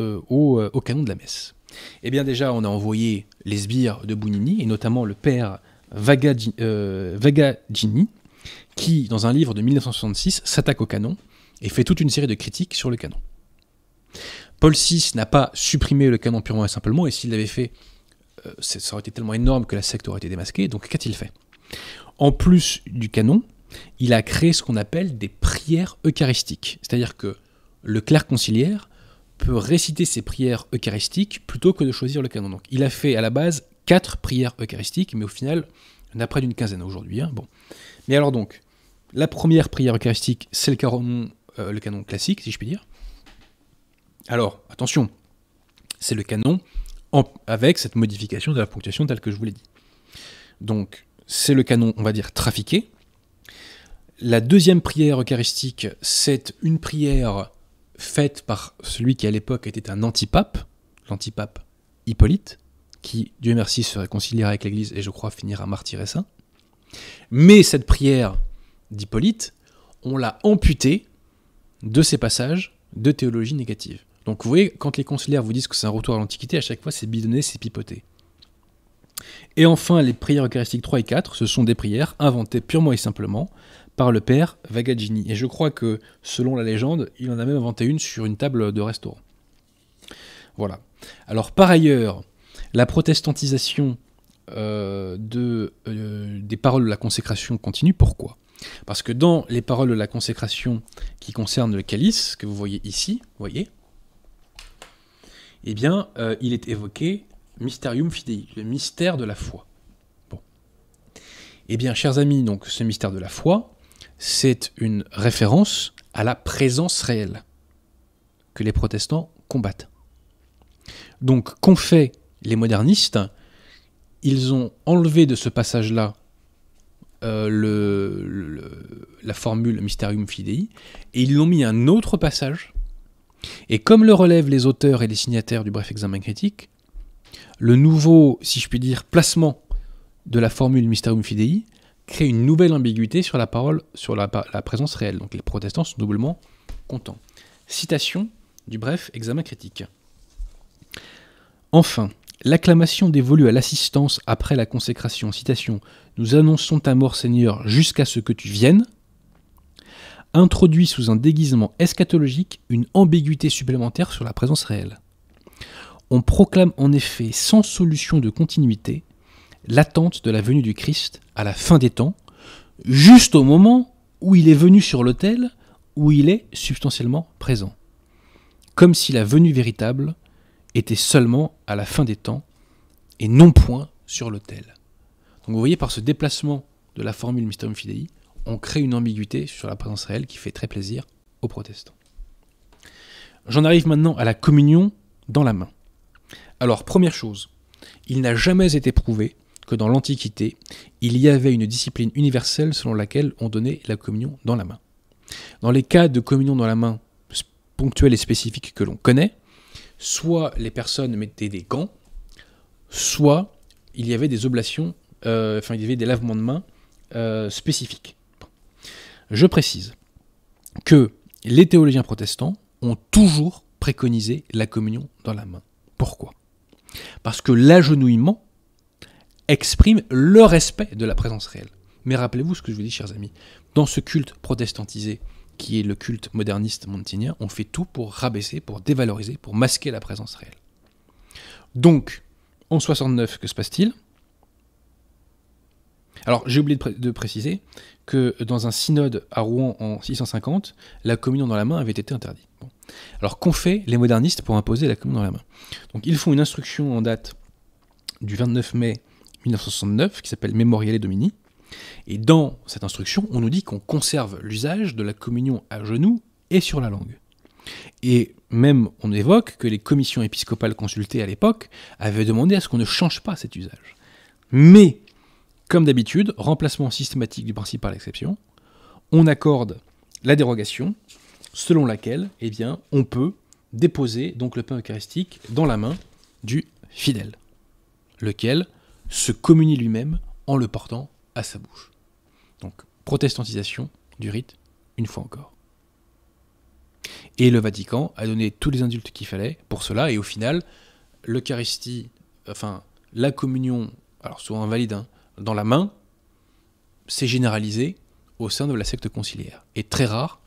euh, euh, au, canon de la messe Eh bien déjà, on a envoyé les sbires de Bounini, et notamment le père Vagadini, qui, dans un livre de 1966, s'attaque au canon et fait toute une série de critiques sur le canon. Paul VI n'a pas supprimé le canon purement et simplement, et s'il l'avait fait, euh, ça aurait été tellement énorme que la secte aurait été démasquée, donc qu'a-t-il fait En plus du canon, il a créé ce qu'on appelle des prières eucharistiques, c'est-à-dire que le clerc conciliaire peut réciter ses prières eucharistiques plutôt que de choisir le canon. Donc il a fait à la base quatre prières eucharistiques, mais au final, on a près d'une quinzaine aujourd'hui. Hein, bon. Mais alors donc, la première prière eucharistique, c'est le canon, euh, le canon classique, si je puis dire. Alors, attention, c'est le canon avec cette modification de la ponctuation telle que je vous l'ai dit. Donc, c'est le canon, on va dire, trafiqué. La deuxième prière eucharistique, c'est une prière faite par celui qui à l'époque était un antipape, l'antipape Hippolyte, qui, Dieu merci, se réconciliera avec l'Église et je crois finira à martyrer saint. Mais cette prière d'Hippolyte, on l'a amputée de ces passages de théologie négative. Donc vous voyez, quand les conciliaires vous disent que c'est un retour à l'Antiquité, à chaque fois c'est bidonné, c'est pipoté. Et enfin, les prières eucharistiques 3 et 4, ce sont des prières inventées purement et simplement par le père Vagagini. Et je crois que, selon la légende, il en a même inventé une sur une table de restaurant. Voilà. Alors par ailleurs, la protestantisation euh, de, euh, des paroles de la consécration continue. Pourquoi Parce que dans les paroles de la consécration qui concernent le calice, que vous voyez ici, voyez, eh bien, euh, il est évoqué Mysterium Fidei, le mystère de la foi. Bon. Eh bien, chers amis, donc ce mystère de la foi, c'est une référence à la présence réelle que les protestants combattent. Donc, qu'ont fait les modernistes ils ont enlevé de ce passage-là euh, la formule Mysterium Fidei, et ils ont mis un autre passage. Et comme le relèvent les auteurs et les signataires du bref examen critique, le nouveau, si je puis dire, placement de la formule Mysterium Fidei crée une nouvelle ambiguïté sur la parole, sur la présence réelle. Donc les protestants sont doublement contents. Citation du bref examen critique. Enfin, L'acclamation dévolue à l'assistance après la consécration, citation, Nous annonçons ta mort Seigneur jusqu'à ce que tu viennes, introduit sous un déguisement eschatologique une ambiguïté supplémentaire sur la présence réelle. On proclame en effet sans solution de continuité l'attente de la venue du Christ à la fin des temps, juste au moment où il est venu sur l'autel, où il est substantiellement présent. Comme si la venue véritable était seulement à la fin des temps et non point sur l'autel. Donc vous voyez, par ce déplacement de la formule Mysterium Fidei, on crée une ambiguïté sur la présence réelle qui fait très plaisir aux protestants. J'en arrive maintenant à la communion dans la main. Alors, première chose, il n'a jamais été prouvé que dans l'Antiquité, il y avait une discipline universelle selon laquelle on donnait la communion dans la main. Dans les cas de communion dans la main ponctuelle et spécifique que l'on connaît, soit les personnes mettaient des gants, soit il y avait des oblations, euh, enfin il y avait des lavements de mains euh, spécifiques. Je précise que les théologiens protestants ont toujours préconisé la communion dans la main. Pourquoi Parce que l'agenouillement exprime le respect de la présence réelle. Mais rappelez-vous ce que je vous dis, chers amis, dans ce culte protestantisé qui est le culte moderniste montignien, on fait tout pour rabaisser, pour dévaloriser, pour masquer la présence réelle. Donc, en 69, que se passe-t-il alors, j'ai oublié de, préciser que dans un synode à Rouen en 650, la communion dans la main avait été interdite. Alors, qu'ont fait les modernistes pour imposer la communion dans la main Donc, ils font une instruction en date du 29 mai 1969 qui s'appelle Memoriale Domini, et dans cette instruction, on nous dit qu'on conserve l'usage de la communion à genoux et sur la langue. Et même on évoque que les commissions épiscopales consultées à l'époque avaient demandé à ce qu'on ne change pas cet usage. Mais, comme d'habitude, remplacement systématique du principe par l'exception, on accorde la dérogation selon laquelle eh bien, on peut déposer donc le pain eucharistique dans la main du fidèle, lequel se communie lui-même en le portant à sa bouche. Donc, protestantisation du rite, une fois encore. Et le Vatican a donné tous les indultes qu'il fallait pour cela, et au final, l'Eucharistie, enfin, la communion, alors soit invalide, hein, dans la main, s'est généralisée au sein de la secte conciliaire. Et très rare,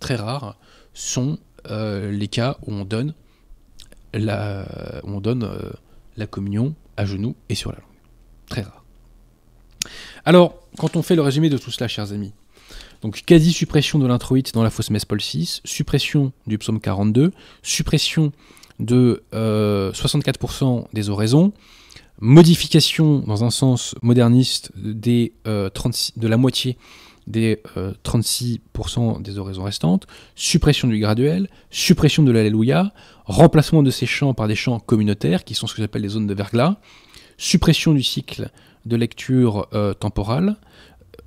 très rare sont euh, les cas où on donne la, on donne, euh, la communion à genoux et sur la langue. Très rare. Alors, quand on fait le résumé de tout cela, chers amis, donc quasi-suppression de l'introïte dans la fausse messe Paul VI, suppression du psaume 42, suppression de 64% euh, des oraisons, modification dans un sens moderniste des, euh, de la moitié des 36% euh, des oraisons restantes, suppression du graduel, suppression de l'alléluia, remplacement de ces chants par des chants communautaires qui sont ce que j'appelle les zones de verglas, suppression du cycle de lecture euh, temporale,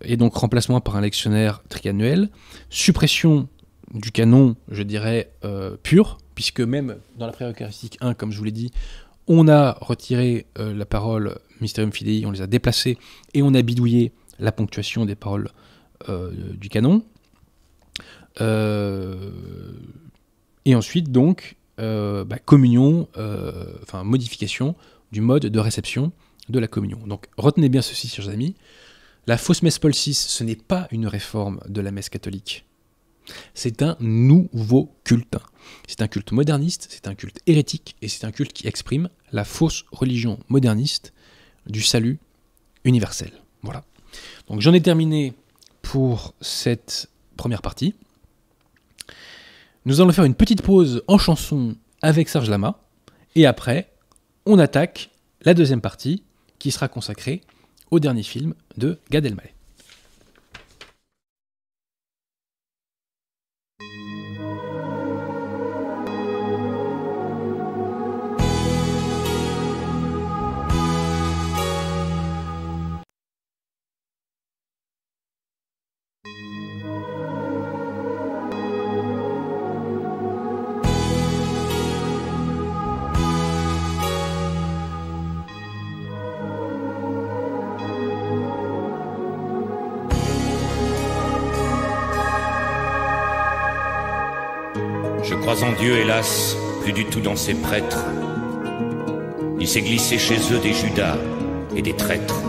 et donc remplacement par un lectionnaire triannuel, suppression du canon, je dirais, euh, pur, puisque même dans la pré-eucharistique 1, comme je vous l'ai dit, on a retiré euh, la parole Mysterium Fidei, on les a déplacés et on a bidouillé la ponctuation des paroles du canon. et ensuite, donc, bah, communion, enfin modification du mode de réception de la communion. Donc retenez bien ceci, chers amis. La fausse messe Paul VI, ce n'est pas une réforme de la messe catholique. C'est un nouveau culte. C'est un culte moderniste, c'est un culte hérétique, et c'est un culte qui exprime la fausse religion moderniste du salut universel. Voilà. Donc j'en ai terminé pour cette première partie. Nous allons faire une petite pause en chanson avec Serge Lama, et après, on attaque la deuxième partie qui sera consacré au dernier film de Gad Elmaleh. Dieu, hélas, plus du tout dans ses prêtres. Il s'est glissé chez eux des Judas et des traîtres.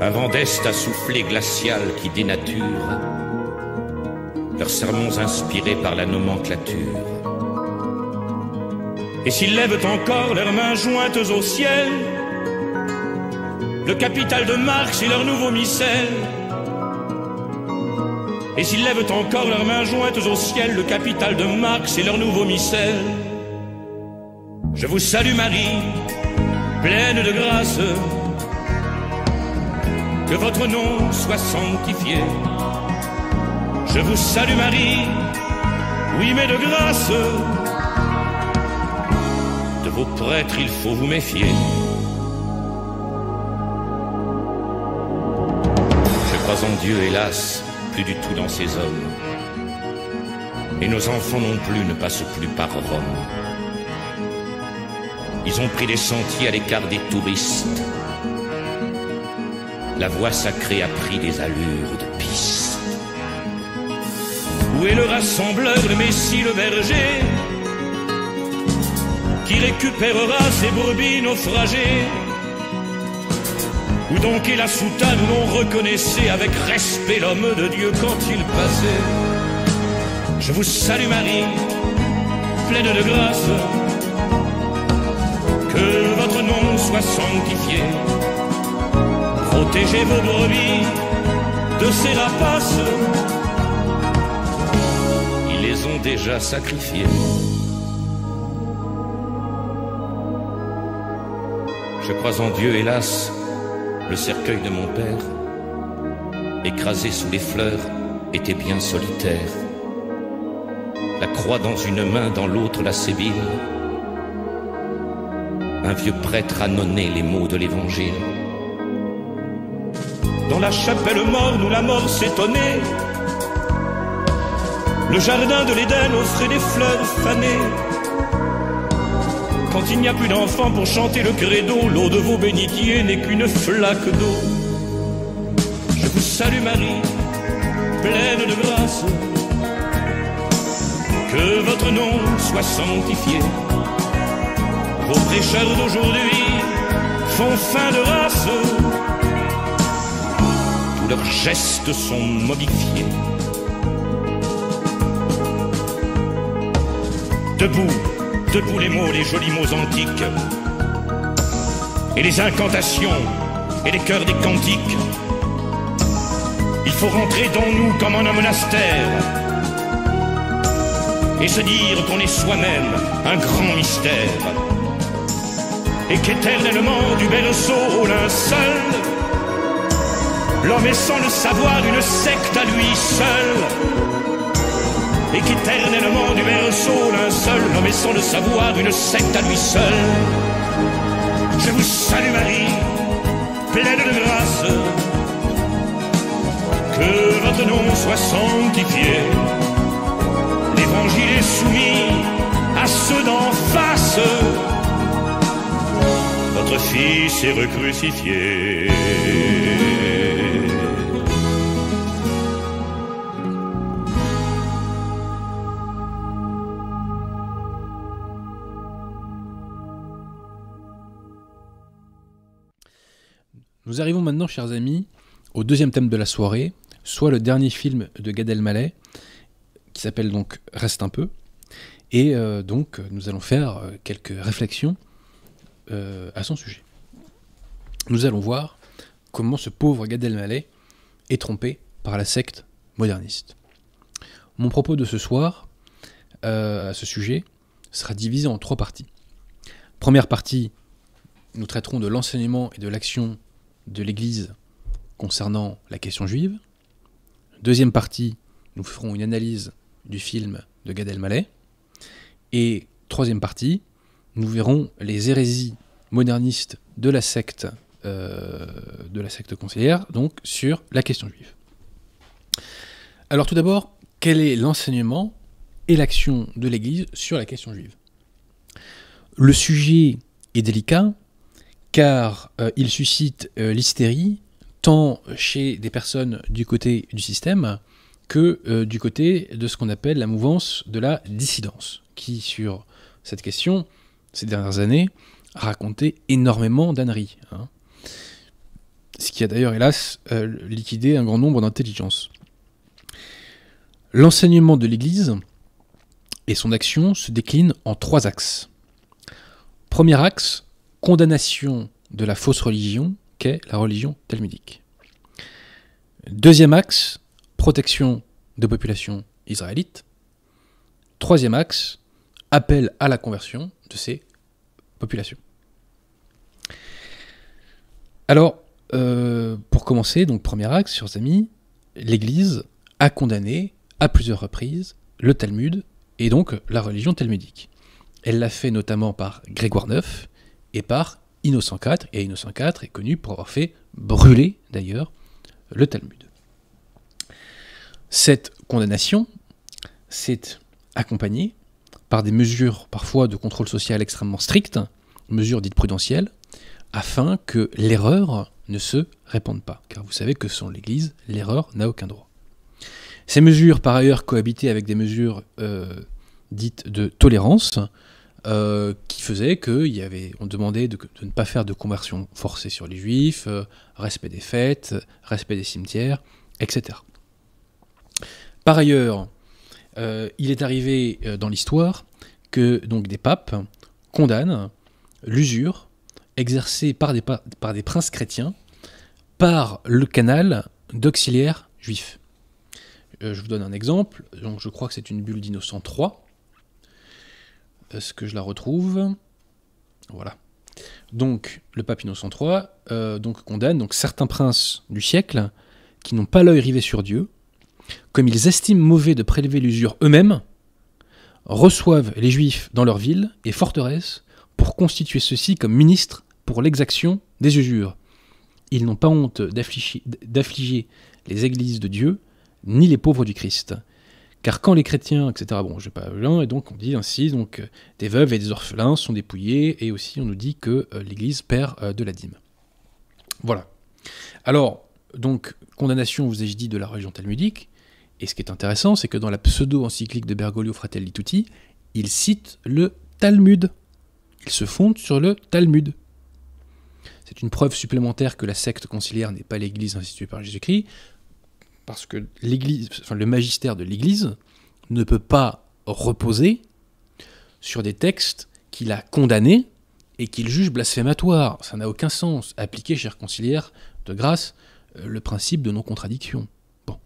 Un vent d'Est à souffler glacial qui dénature leurs sermons inspirés par la nomenclature. Et s'ils lèvent encore leurs mains jointes au ciel, le capital de Marx est leur nouveau missel. Et s'ils lèvent encore leurs mains jointes au ciel, le capital de Marx et leur nouveau missel. Je vous salue Marie, pleine de grâce. Que votre nom soit sanctifié. Je vous salue Marie, oui mais de grâce. De vos prêtres il faut vous méfier. Je crois en Dieu, hélas, plus du tout dans ces hommes. Et nos enfants non plus ne passent plus par Rome. Ils ont pris des sentiers à l'écart des touristes. La voie sacrée a pris des allures de piste. Où est le rassembleur, de Messie, le berger, qui récupérera ses brebis naufragées donc et la soutane nous reconnaissait avec respect l'homme de Dieu quand il passait Je vous salue Marie, pleine de grâce, que votre nom soit sanctifié. Protégez vos brebis de ces rapaces, ils les ont déjà sacrifiés. Je crois en Dieu, hélas, le cercueil de mon père, écrasé sous les fleurs, était bien solitaire. La croix dans une main, dans l'autre la séville Un vieux prêtre annonnait les mots de l'évangile. Dans la chapelle morne où la mort s'étonnait, le jardin de l'Éden offrait des fleurs fanées. Quand il n'y a plus d'enfants pour chanter le credo, l'eau de vos bénitiers n'est qu'une flaque d'eau. Je vous salue Marie, pleine de grâce. Que votre nom soit sanctifié. Vos prêcheurs d'aujourd'hui font fin de race. Tous leurs gestes sont modifiés Debout de les mots, les jolis mots antiques, et les incantations, et les chœurs des cantiques. Il faut rentrer dans nous comme en un monastère, et se dire qu'on est soi-même un grand mystère, et qu'éternellement du berceau roule un seul. L'homme est sans le savoir d'une secte à lui seul et qu'éternellement du berceau un seul, nommé sans le savoir, d'une secte à lui seul. Je vous salue Marie, pleine de grâce, que votre nom soit sanctifié. L'évangile est soumis à ceux d'en face, votre Fils est recrucifié. Nous arrivons maintenant, chers amis, au deuxième thème de la soirée, soit le dernier film de Gad Elmaleh, qui s'appelle donc Reste un peu. Et euh, donc, nous allons faire euh, quelques réflexions euh, à son sujet. Nous allons voir comment ce pauvre Gad Elmaleh est trompé par la secte moderniste. Mon propos de ce soir, à ce sujet, sera divisé en trois parties. Première partie, nous traiterons de l'enseignement et de l'action de l'Église concernant la question juive. Deuxième partie, nous ferons une analyse du film de Gad Elmaleh. Et troisième partie, nous verrons les hérésies modernistes de la secte conseillère, euh, de la secte donc sur la question juive. Alors tout d'abord, quel est l'enseignement et l'action de l'Église sur la question juive Le sujet est délicat car euh, il suscite euh, l'hystérie tant chez des personnes du côté du système que euh, du côté de ce qu'on appelle la mouvance de la dissidence, qui sur cette question, ces dernières années, racontait énormément d'âneries. Hein. Ce qui a d'ailleurs, hélas, liquidé un grand nombre d'intelligences. L'enseignement de l'Église et son action se déclinent en trois axes. Premier axe, condamnation de la fausse religion qu'est la religion talmudique. Deuxième axe, protection de populations israélites. Troisième axe, appel à la conversion de ces populations. Alors, euh, pour commencer, donc premier axe, chers amis, l'Église a condamné à plusieurs reprises le Talmud et donc la religion talmudique. Elle l'a fait notamment par Grégoire IX, et par Innocent IV. Et Innocent IV est connu pour avoir fait brûler, d'ailleurs, le Talmud. Cette condamnation s'est accompagnée par des mesures parfois de contrôle social extrêmement strictes, mesures dites prudentielles, afin que l'erreur ne se répande pas. Car vous savez que sans l'Église, l'erreur n'a aucun droit. Ces mesures, par ailleurs, cohabitaient avec des mesures euh, dites de tolérance, euh, qui faisait que y avait, on demandait de, ne pas faire de conversion forcée sur les juifs, euh, respect des fêtes, respect des cimetières, etc. Par ailleurs, euh, il est arrivé dans l'histoire que donc des papes condamnent l'usure exercée par des, par des princes chrétiens par le canal d'auxiliaires juifs. je vous donne un exemple, donc je crois que c'est une bulle d'Innocent III, est-ce euh, que je la retrouve Voilà. Donc, le pape Innocent III euh, donc, condamne donc, certains princes du siècle qui n'ont pas l'œil rivé sur Dieu, comme ils estiment mauvais de prélever l'usure eux-mêmes, reçoivent les juifs dans leurs villes et forteresses pour constituer ceux-ci comme ministres pour l'exaction des usures. Ils n'ont pas honte d'affliger les églises de Dieu, ni les pauvres du Christ. Car quand les chrétiens, etc., bon, je vais pas et donc on dit ainsi, donc euh, des veuves et des orphelins sont dépouillés, et aussi on nous dit que euh, l'Église perd euh, de la dîme. Voilà. Alors, donc, condamnation, vous ai-je dit, de la religion talmudique, et ce qui est intéressant, c'est que dans la pseudo-encyclique de Bergoglio Fratelli Tutti, il cite le Talmud. Il se fonde sur le Talmud. C'est une preuve supplémentaire que la secte conciliaire n'est pas l'Église instituée par Jésus-Christ, parce que le magistère de l'Église ne peut pas reposer sur des textes qu'il a condamnés et qu'il juge blasphématoires. Ça n'a aucun sens. Appliquer, chers conciliaires, de grâce, euh, le principe de non-contradiction. Bon.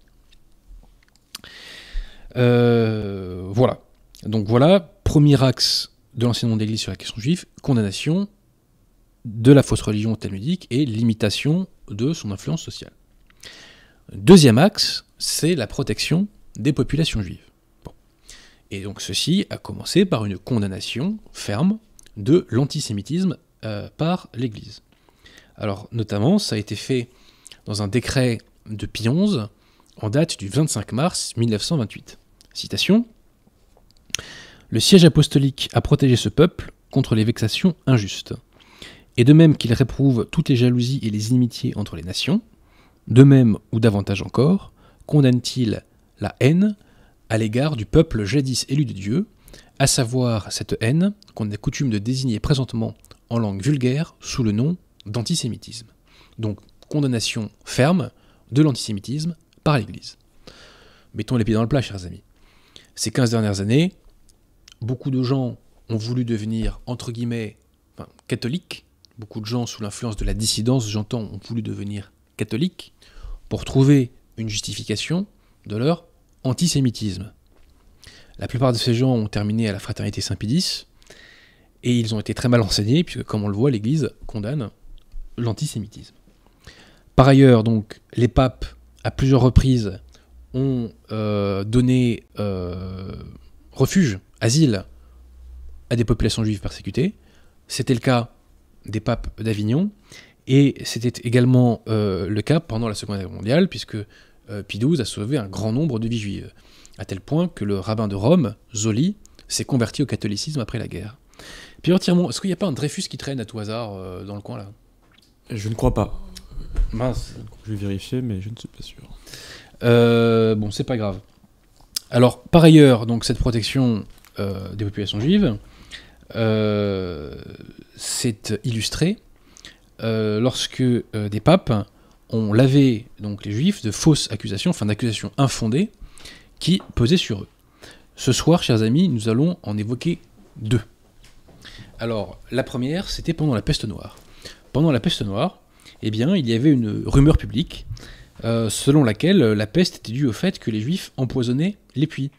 Euh, voilà. Donc voilà, premier axe de l'enseignement de l'Église sur la question juive, condamnation de la fausse religion talmudique et limitation de son influence sociale. Deuxième axe, c'est la protection des populations juives. Et donc ceci a commencé par une condamnation ferme de l'antisémitisme euh, par l'Église. Alors notamment, ça a été fait dans un décret de Pie XI en date du 25 mars 1928. Citation. Le siège apostolique a protégé ce peuple contre les vexations injustes. Et de même qu'il réprouve toutes les jalousies et les inimitiés entre les nations, de même, ou davantage encore, condamne-t-il la haine à l'égard du peuple jadis élu de Dieu, à savoir cette haine qu'on a coutume de désigner présentement en langue vulgaire sous le nom d'antisémitisme. Donc condamnation ferme de l'antisémitisme par l'Église. Mettons les pieds dans le plat, chers amis. Ces 15 dernières années, beaucoup de gens ont voulu devenir, entre guillemets, catholiques. Beaucoup de gens, sous l'influence de la dissidence, j'entends, ont voulu devenir catholiques pour trouver une justification de leur antisémitisme. La plupart de ces gens ont terminé à la fraternité Saint-Pédis, et ils ont été très mal enseignés, puisque comme on le voit, l'Église condamne l'antisémitisme. Par ailleurs, donc, les papes, à plusieurs reprises, ont euh, donné euh, refuge, asile, à des populations juives persécutées. C'était le cas des papes d'Avignon, et c'était également euh, le cas pendant la Seconde Guerre mondiale, puisque euh, a sauvé un grand nombre de vies juives, à tel point que le rabbin de Rome, Zoli, s'est converti au catholicisme après la guerre. Puis entièrement, est-ce qu'il n'y a pas un Dreyfus qui traîne à tout hasard euh, dans le coin là Je ne crois pas. Mince. Je vais vérifier, mais je ne suis pas sûr. Euh, bon, c'est pas grave. Alors, par ailleurs, donc cette protection des populations juives, s'est illustré euh, lorsque euh, des papes ont lavé donc les juifs de fausses accusations, enfin d'accusations infondées, qui pesaient sur eux. Ce soir, chers amis, nous allons en évoquer deux. Alors, la première, c'était pendant la peste noire. Pendant la peste noire, eh bien, il y avait une rumeur publique euh, selon laquelle la peste était due au fait que les juifs empoisonnaient les puits.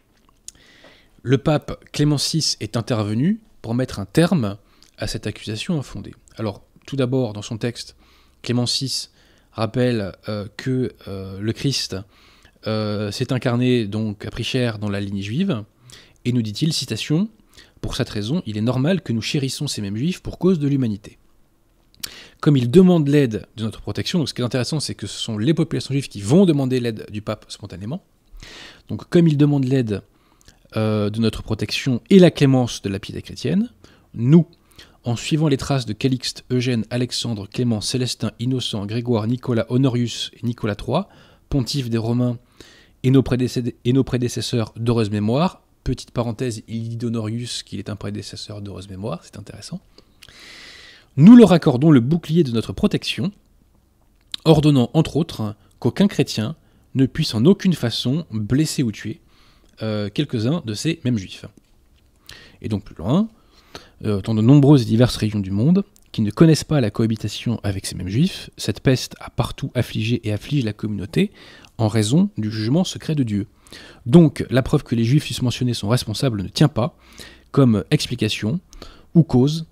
Le pape Clément VI est intervenu pour mettre un terme à cette accusation infondée. Alors, tout d'abord, dans son texte, Clément VI rappelle euh, que euh, le Christ euh, s'est incarné, donc a pris cher dans la lignée juive, et nous dit-il, citation, Pour cette raison, il est normal que nous chérissons ces mêmes juifs pour cause de l'humanité. Comme ils demandent l'aide de notre protection, donc ce qui est intéressant, c'est que ce sont les populations juives qui vont demander l'aide du pape spontanément. Donc comme ils demandent l'aide de notre protection et la clémence de la piété chrétienne, nous, en suivant les traces de Calixte, Eugène, Alexandre, Clément, Célestin, Innocent, Grégoire, Nicolas, Honorius et Nicolas III, pontifes des Romains et nos, prédécesseurs d'heureuse mémoire, petite parenthèse, il dit d'Honorius qu'il est un prédécesseur d'heureuse mémoire, c'est intéressant, nous leur accordons le bouclier de notre protection, ordonnant entre autres qu'aucun chrétien ne puisse en aucune façon blesser ou tuer euh, quelques-uns de ces mêmes juifs. Et donc plus loin, dans euh, de nombreuses diverses régions du monde, qui ne connaissent pas la cohabitation avec ces mêmes juifs, cette peste a partout affligé et afflige la communauté en raison du jugement secret de Dieu. Donc la preuve que les juifs mentionnés sont responsables ne tient pas comme explication ou cause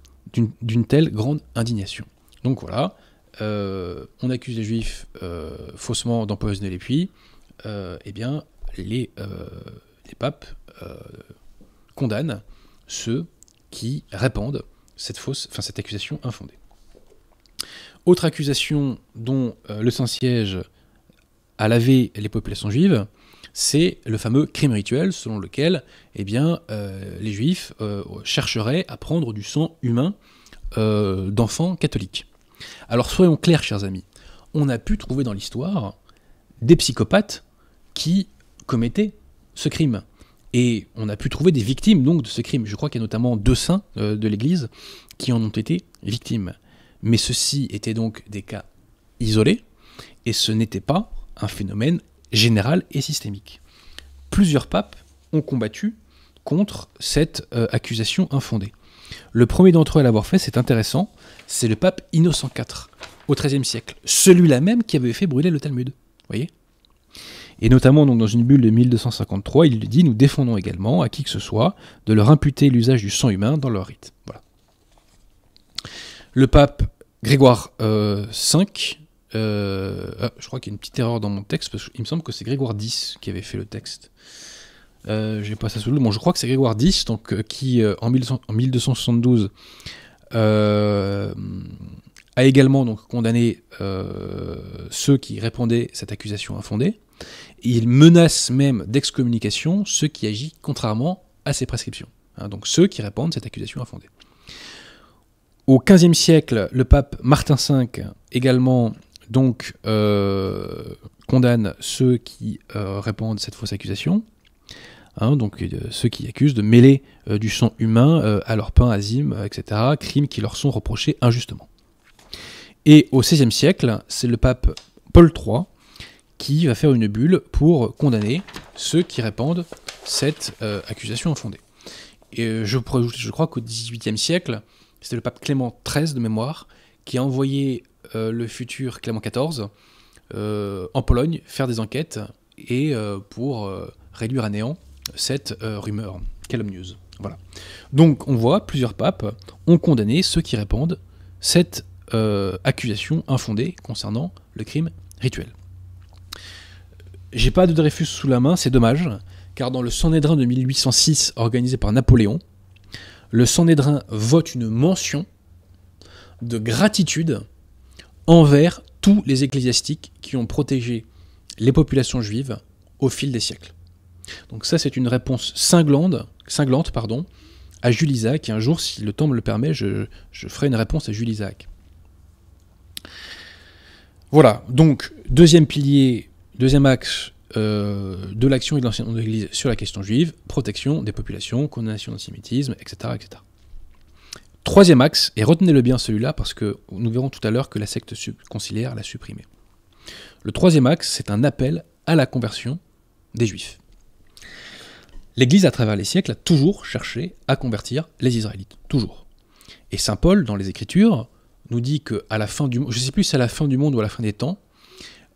d'une telle grande indignation. Donc voilà, euh, on accuse les juifs euh, faussement d'empoisonner les puits, euh, eh bien les papes condamnent ceux qui répandent cette fausse, cette accusation infondée. Autre accusation dont euh, le Saint-Siège a lavé les populations juives, c'est le fameux crime rituel selon lequel eh bien, euh, les juifs euh, chercheraient à prendre du sang humain d'enfants catholiques. Alors soyons clairs, chers amis, on a pu trouver dans l'histoire des psychopathes qui commettaient ce crime. Et on a pu trouver des victimes donc de ce crime. Je crois qu'il y a notamment deux saints euh, de l'Église qui en ont été victimes. Mais ceci était donc des cas isolés, et ce n'était pas un phénomène général et systémique. Plusieurs papes ont combattu contre cette euh, accusation infondée. Le premier d'entre eux à l'avoir fait, c'est intéressant, c'est le pape Innocent IV, au XIIIe siècle, celui-là même qui avait fait brûler le Talmud. voyez et notamment donc, dans une bulle de 1253, il dit Nous défendons également à qui que ce soit de leur imputer l'usage du sang humain dans leur rite. Voilà. Le pape Grégoire V, euh, euh, ah, je crois qu'il y a une petite erreur dans mon texte, parce qu'il me semble que c'est Grégoire X qui avait fait le texte. Euh, j'ai pas ça sous le bon, je crois que c'est Grégoire X, donc, qui en, en 1272 a également donc condamné ceux qui répondaient cette accusation infondée il menace même d'excommunication ceux qui agissent contrairement à ses prescriptions, hein, donc ceux qui répandent cette accusation infondée. Au XVe siècle, le pape Martin V également donc euh, condamne ceux qui répondent euh, répandent cette fausse accusation, hein, donc euh, ceux qui accusent de mêler du sang humain à leur pain, azime, etc., crimes qui leur sont reprochés injustement. Et au XVIe siècle, c'est le pape Paul III qui va faire une bulle pour condamner ceux qui répandent cette euh, accusation infondée. Et euh, je pourrais ajouter, je crois qu'au XVIIIe siècle, c'était le pape Clément XIII de mémoire qui a envoyé euh, le futur Clément XIV en Pologne faire des enquêtes et pour réduire à néant cette rumeur calomnieuse. Voilà. Donc on voit plusieurs papes ont condamné ceux qui répandent cette accusation infondée concernant le crime rituel. J'ai pas de Dreyfus sous la main, c'est dommage, car dans le Sanhédrin de 1806 organisé par Napoléon, le Sanhédrin vote une mention de gratitude envers tous les ecclésiastiques qui ont protégé les populations juives au fil des siècles. Donc ça, c'est une réponse cinglante, pardon, à Jules Isaac. Et un jour, si le temps me le permet, je, je ferai une réponse à Jules Isaac. Voilà, donc deuxième pilier, Deuxième axe euh, de l'action et de l'enseignement de l'Église sur la question juive, protection des populations, condamnation d'antisémitisme, etc., etc. Troisième axe, et retenez-le bien celui-là parce que nous verrons tout à l'heure que la secte conciliaire l'a supprimé. Le troisième axe, c'est un appel à la conversion des juifs. L'Église, à travers les siècles, a toujours cherché à convertir les Israélites, toujours. Et saint Paul, dans les Écritures, nous dit que à la fin du, je ne sais plus si à la fin du monde ou à la fin des temps,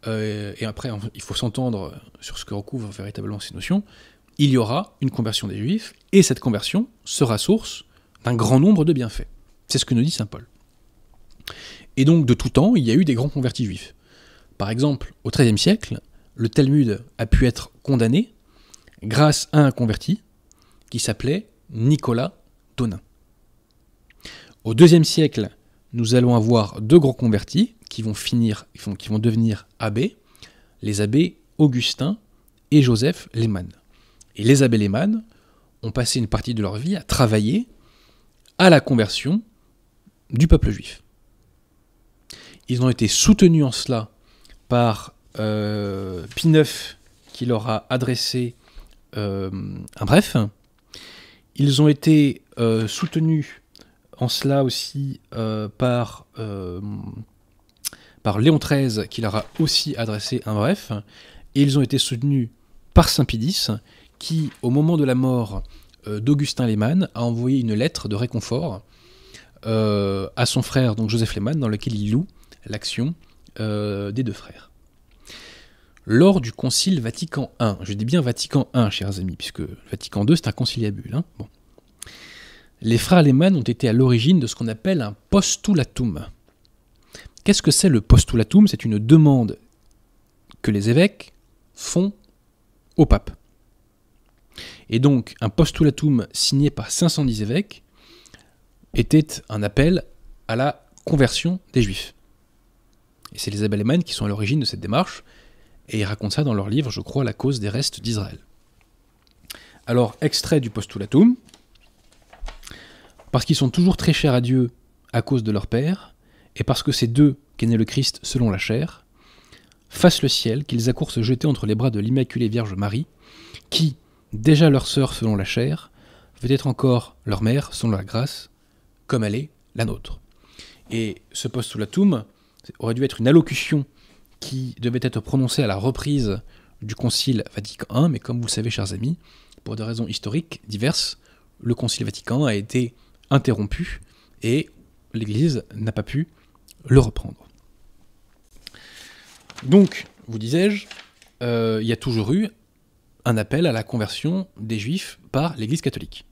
euh, et après il faut s'entendre sur ce que recouvrent véritablement ces notions, il y aura une conversion des juifs, et cette conversion sera source d'un grand nombre de bienfaits. C'est ce que nous dit Saint Paul. Et donc de tout temps, il y a eu des grands convertis juifs. Par exemple, au XIIIe siècle, le Talmud a pu être condamné grâce à un converti qui s'appelait Nicolas Donin. Au IIe siècle, nous allons avoir deux grands convertis, qui vont finir, qui vont, devenir abbés, les abbés Augustin et Joseph Lehmann. Et les abbés Lehmann ont passé une partie de leur vie à travailler à la conversion du peuple juif. Ils ont été soutenus en cela par euh, Pie qui leur a adressé euh, un bref. Ils ont été euh, soutenus en cela aussi euh, par par Léon XIII, qui leur a aussi adressé un bref, et ils ont été soutenus par Saint-Pédis, qui, au moment de la mort euh, d'Augustin Lehmann, a envoyé une lettre de réconfort euh, à son frère, donc Joseph Lehmann, dans laquelle il loue l'action euh, des deux frères. Lors du Concile Vatican I, je dis bien Vatican I, chers amis, puisque Vatican II, c'est un conciliabule. Hein. Les frères Lehmann ont été à l'origine de ce qu'on appelle un postulatum, Qu'est-ce que c'est le postulatum C'est une demande que les évêques font au pape. Et donc, un postulatum signé par 510 évêques était un appel à la conversion des juifs. Et c'est les Abelman qui sont à l'origine de cette démarche, et ils racontent ça dans leur livre, je crois, La cause des restes d'Israël. Alors, extrait du postulatum. Parce qu'ils sont toujours très chers à Dieu à cause de leur père, et parce que c'est d'eux qu'est né le Christ selon la chair, fasse le ciel qu'ils accourent se jeter entre les bras de l'Immaculée Vierge Marie, qui, déjà leur sœur selon la chair, veut être encore leur mère selon la grâce, comme elle est la nôtre. Et ce postulatum aurait dû être une allocution qui devait être prononcée à la reprise du Concile Vatican I, mais comme vous le savez, chers amis, pour des raisons historiques diverses, le Concile Vatican a été interrompu et l'Église n'a pas pu le reprendre. Donc, vous disais-je, euh, il y a toujours eu un appel à la conversion des juifs par l'Église catholique.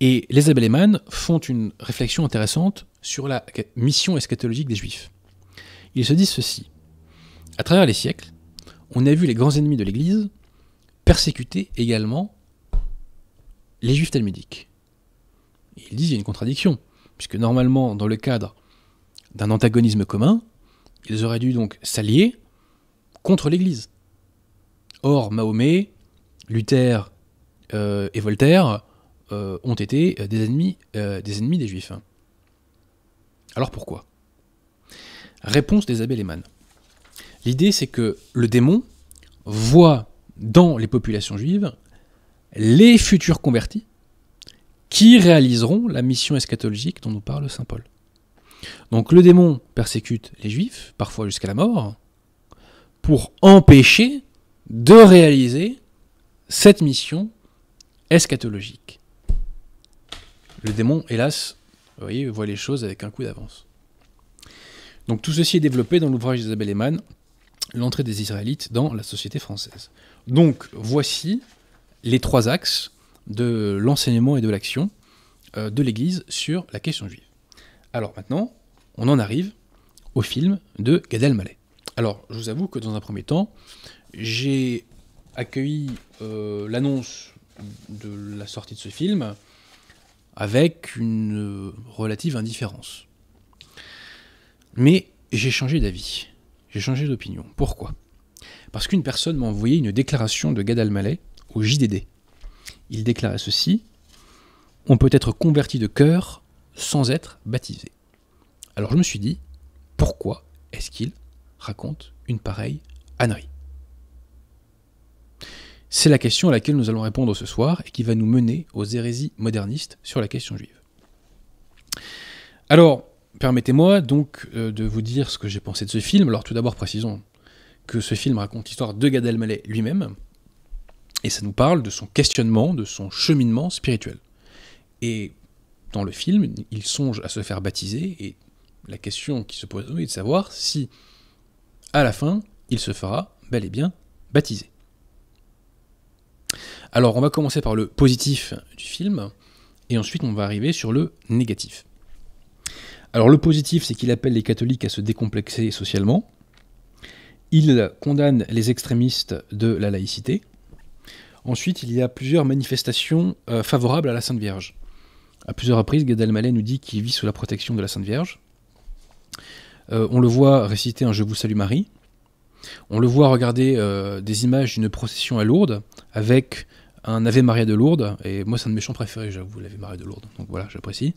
Et les Abeleman font une réflexion intéressante sur la mission eschatologique des juifs. Ils se disent ceci. À travers les siècles, on a vu les grands ennemis de l'Église persécuter également les juifs talmudiques. Ils disent qu'il y a une contradiction, puisque normalement, dans le cadre d'un antagonisme commun, ils auraient dû donc s'allier contre l'Église. Or, Mahomet, Luther euh, et Voltaire euh, ont été euh, des ennemis, des ennemis des Juifs. Alors pourquoi Réponse des abbés L'idée, c'est que le démon voit dans les populations juives les futurs convertis qui réaliseront la mission eschatologique dont nous parle Saint Paul. Donc le démon persécute les juifs, parfois jusqu'à la mort, pour empêcher de réaliser cette mission eschatologique. Le démon, hélas, voyez, voit les choses avec un coup d'avance. Donc tout ceci est développé dans l'ouvrage d'Isabelle Eman, L'entrée des Israélites dans la société française. Donc voici les trois axes de l'enseignement et de l'action euh, de l'Église sur la question juive. Alors maintenant, on en arrive au film de Gad Elmaleh. Alors, je vous avoue que dans un premier temps, j'ai accueilli euh, l'annonce de la sortie de ce film avec une euh, relative indifférence. Mais j'ai changé d'avis, j'ai changé d'opinion. Pourquoi Parce qu'une personne m'a envoyé une déclaration de Gad Elmaleh au JDD. Il déclarait ceci On peut être converti de cœur, sans être baptisé. Alors je me suis dit, pourquoi est-ce qu'il raconte une pareille ânerie C'est la question à laquelle nous allons répondre ce soir et qui va nous mener aux hérésies modernistes sur la question juive. Alors, permettez-moi donc euh, de vous dire ce que j'ai pensé de ce film. Alors tout d'abord précisons que ce film raconte l'histoire de Gad Elmaleh lui-même, et ça nous parle de son questionnement, de son cheminement spirituel. Et dans le film, il songe à se faire baptiser, et la question qui se pose est de savoir si, à la fin, il se fera bel et bien baptiser. Alors, on va commencer par le positif du film, et ensuite on va arriver sur le négatif. Alors, le positif, c'est qu'il appelle les catholiques à se décomplexer socialement. Il condamne les extrémistes de la laïcité. Ensuite, il y a plusieurs manifestations euh, favorables à la Sainte Vierge. À plusieurs reprises, Gad Elmaleh nous dit qu'il vit sous la protection de la Sainte Vierge. Euh, on le voit réciter un Je vous salue Marie. On le voit regarder euh, des images d'une procession à Lourdes avec un Ave Maria de Lourdes. Et moi, c'est un de mes chants préférés, j'avoue, l'Ave Maria de Lourdes. Donc voilà, j'apprécie.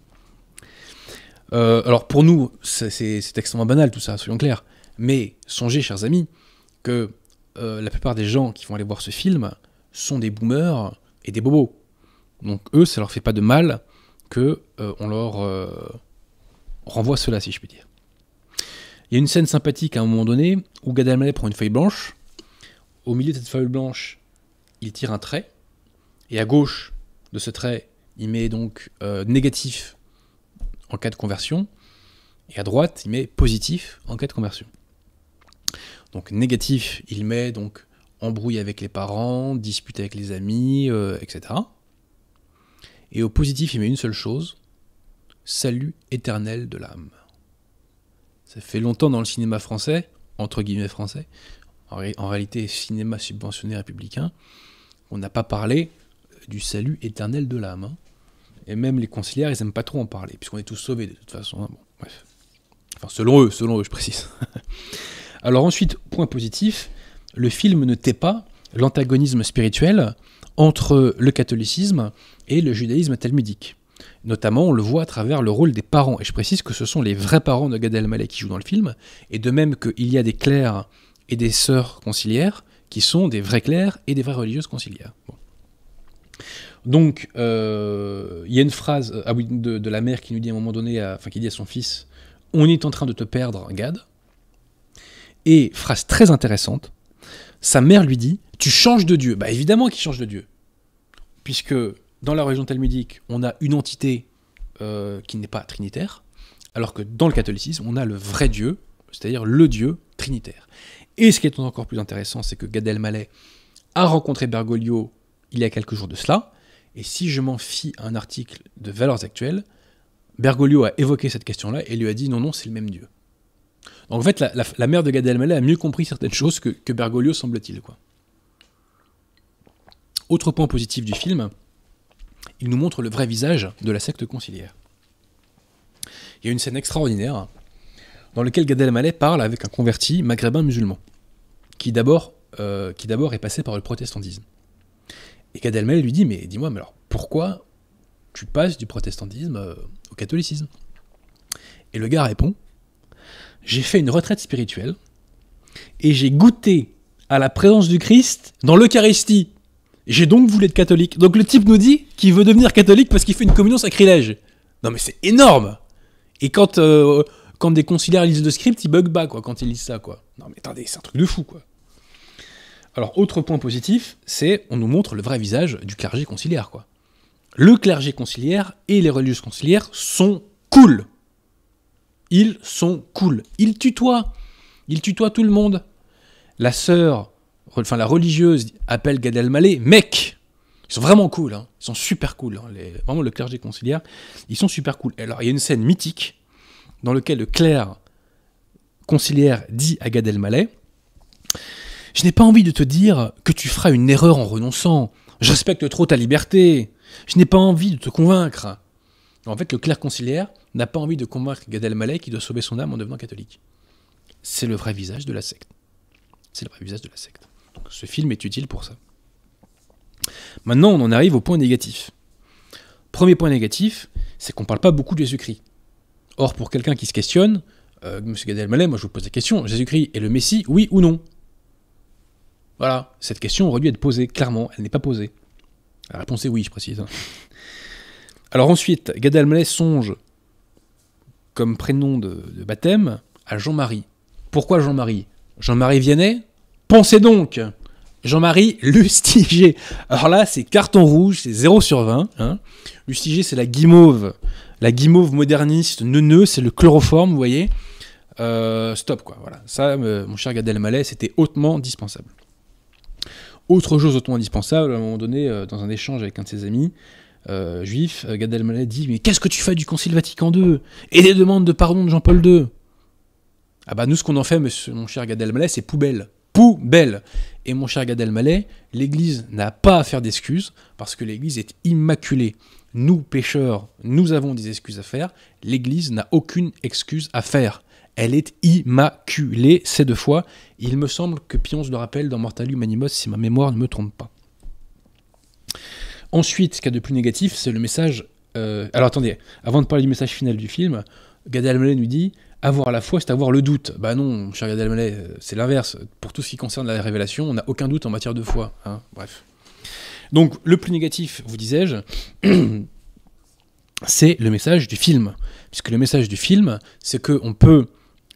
Euh, alors pour nous, c'est extrêmement banal tout ça, soyons clairs. Mais songez, chers amis, que la plupart des gens qui vont aller voir ce film sont des boomers et des bobos. Donc eux, ça leur fait pas de mal que euh, on leur euh, renvoie cela, si je puis dire. Il y a une scène sympathique à un moment donné où Gad prend une feuille blanche. Au milieu de cette feuille blanche, il tire un trait. Et à gauche de ce trait, il met donc euh, négatif en cas de conversion. Et à droite, il met positif en cas de conversion. Donc négatif, il met donc embrouille avec les parents, dispute avec les amis, etc. Et au positif, il met une seule chose Salut éternel de l'âme. Ça fait longtemps dans le cinéma français, entre guillemets français, en, réalité cinéma subventionné républicain, on n'a pas parlé du salut éternel de l'âme. Hein. Et même les conciliaires, ils n'aiment pas trop en parler, puisqu'on est tous sauvés de toute façon. Hein. bref. Enfin, selon eux, selon eux, je précise. Alors ensuite, point positif, le film ne tait pas l'antagonisme spirituel entre le catholicisme et le judaïsme talmudique. Notamment, on le voit à travers le rôle des parents, et je précise que ce sont les vrais parents de Gad Elmaleh qui jouent dans le film, et de même qu'il y a des clercs et des sœurs conciliaires qui sont des vrais clercs et des vraies religieuses conciliaires. Donc, euh, il y a une phrase euh, ah de, la mère qui nous dit à un moment donné, enfin qui dit à son fils, on est en train de te perdre, Gad. Et phrase très intéressante, sa mère lui dit, tu changes de Dieu. Bah évidemment qu'il change de Dieu, puisque dans la région talmudique, on a une entité euh, qui n'est pas trinitaire, alors que dans le catholicisme, on a le vrai Dieu, c'est-à-dire le Dieu trinitaire. Et ce qui est encore plus intéressant, c'est que Gad Elmaleh a rencontré Bergoglio il y a quelques jours de cela, et si je m'en fie à un article de Valeurs Actuelles, Bergoglio a évoqué cette question-là et lui a dit non, non, c'est le même Dieu. Donc en fait, la, mère de Gad Elmaleh a mieux compris certaines choses que, que Bergoglio, semble-t-il. Autre point positif du film, il nous montre le vrai visage de la secte conciliaire. Il y a une scène extraordinaire dans laquelle Gad Elmaleh parle avec un converti maghrébin musulman, qui d'abord euh, est passé par le protestantisme. Et Gad Elmaleh lui dit, mais dis-moi, mais alors pourquoi tu passes du protestantisme euh, au catholicisme Et le gars répond, j'ai fait une retraite spirituelle et j'ai goûté à la présence du Christ dans l'Eucharistie. J'ai donc voulu être catholique. Donc le type nous dit qu'il veut devenir catholique parce qu'il fait une communion sacrilège. Non mais c'est énorme Et quand, euh, quand des conciliaires lisent le script, ils bug pas quoi, quand ils lisent ça quoi. Non mais attendez, c'est un truc de fou quoi. Alors autre point positif, c'est on nous montre le vrai visage du clergé conciliaire quoi. Le clergé conciliaire et les religieuses conciliaires sont cool. Ils sont cool. Ils tutoient. Ils tutoient tout le monde. La sœur enfin la religieuse appelle Gad mec. Ils sont vraiment cool, hein. ils sont super cool, hein, vraiment le clergé conciliaire, ils sont super cool. Alors il y a une scène mythique dans laquelle le clerc conciliaire dit à Gad Je n'ai pas envie de te dire que tu feras une erreur en renonçant. Je trop ta liberté. Je n'ai pas envie de te convaincre. En fait, le clerc conciliaire n'a pas envie de convaincre Gadel Elmaleh qui doit sauver son âme en devenant catholique. C'est le vrai visage de la secte. C'est le vrai visage de la secte ce film est utile pour ça. Maintenant, on en arrive au point négatif. Premier point négatif, c'est qu'on ne parle pas beaucoup de Jésus-Christ. Or, pour quelqu'un qui se questionne, euh, Monsieur M. gadal moi je vous pose la question, Jésus-Christ est le Messie, oui ou non Voilà, cette question aurait dû être posée, clairement, elle n'est pas posée. La réponse est oui, je précise. Hein. Alors ensuite, gadal songe comme prénom de, baptême à Jean-Marie. Pourquoi Jean-Marie Jean-Marie viennet Pensez donc, Jean-Marie Lustiger. Alors là, c'est carton rouge, c'est 0 sur 20. Hein. Lustiger, c'est la guimauve. La guimauve moderniste, neuneu, c'est le chloroforme, vous voyez. Euh, stop, quoi. Voilà. Ça, euh, mon cher Gad c'était hautement indispensable. Autre chose hautement indispensable, à un moment donné, euh, dans un échange avec un de ses amis juifs, Gad dit « Mais qu'est-ce que tu fais du Concile Vatican II Et des demandes de pardon de Jean-Paul II ?» Ah bah nous, ce qu'on en fait, mon cher Gad c'est poubelle poubelle. Et mon cher Gad Elmaleh, l'Église n'a pas à faire d'excuses parce que l'Église est immaculée. Nous, pécheurs, nous avons des excuses à faire. L'Église n'a aucune excuse à faire. Elle est immaculée ces deux fois. Il me semble que se le rappelle dans Mortalium Animos, si ma mémoire ne me trompe pas. Ensuite, ce qu'il y a de plus négatif, c'est le message. Euh, alors attendez, avant de parler du message final du film, Gad Elmaleh nous dit avoir la foi, c'est avoir le doute. Bah non, cher Gad euh, c'est l'inverse. Pour tout ce qui concerne la révélation, on n'a aucun doute en matière de foi. Hein. Bref. Donc, le plus négatif, vous disais-je, c'est le message du film. Puisque le message du film, c'est qu'on peut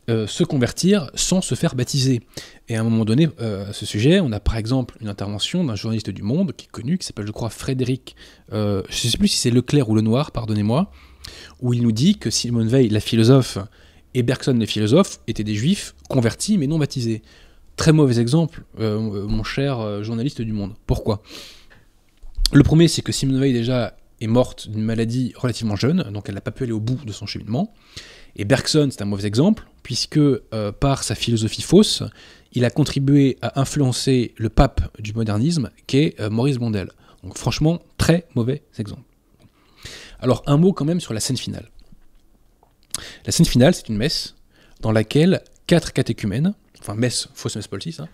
euh, se convertir sans se faire baptiser. Et à un moment donné, euh, à ce sujet, on a par exemple une intervention d'un journaliste du Monde qui est connu, qui s'appelle, je crois, Frédéric, je ne sais plus si c'est Leclerc ou le noir. pardonnez-moi, où il nous dit que Simone Veil, la philosophe, et Bergson, les philosophes, étaient des juifs convertis mais non baptisés. Très mauvais exemple, euh, euh, mon cher euh, journaliste du Monde. Pourquoi Le premier, c'est que Simone Veil déjà est morte d'une maladie relativement jeune, donc elle n'a pas pu aller au bout de son cheminement. Et Bergson, c'est un mauvais exemple, puisque par sa philosophie fausse, il a contribué à influencer le pape du modernisme, qui est Maurice Blondel. Donc franchement, très mauvais exemple. Alors un mot quand même sur la scène finale. La scène finale, c'est une messe dans laquelle quatre catéchumènes, enfin messe, fausse messe Paul hein,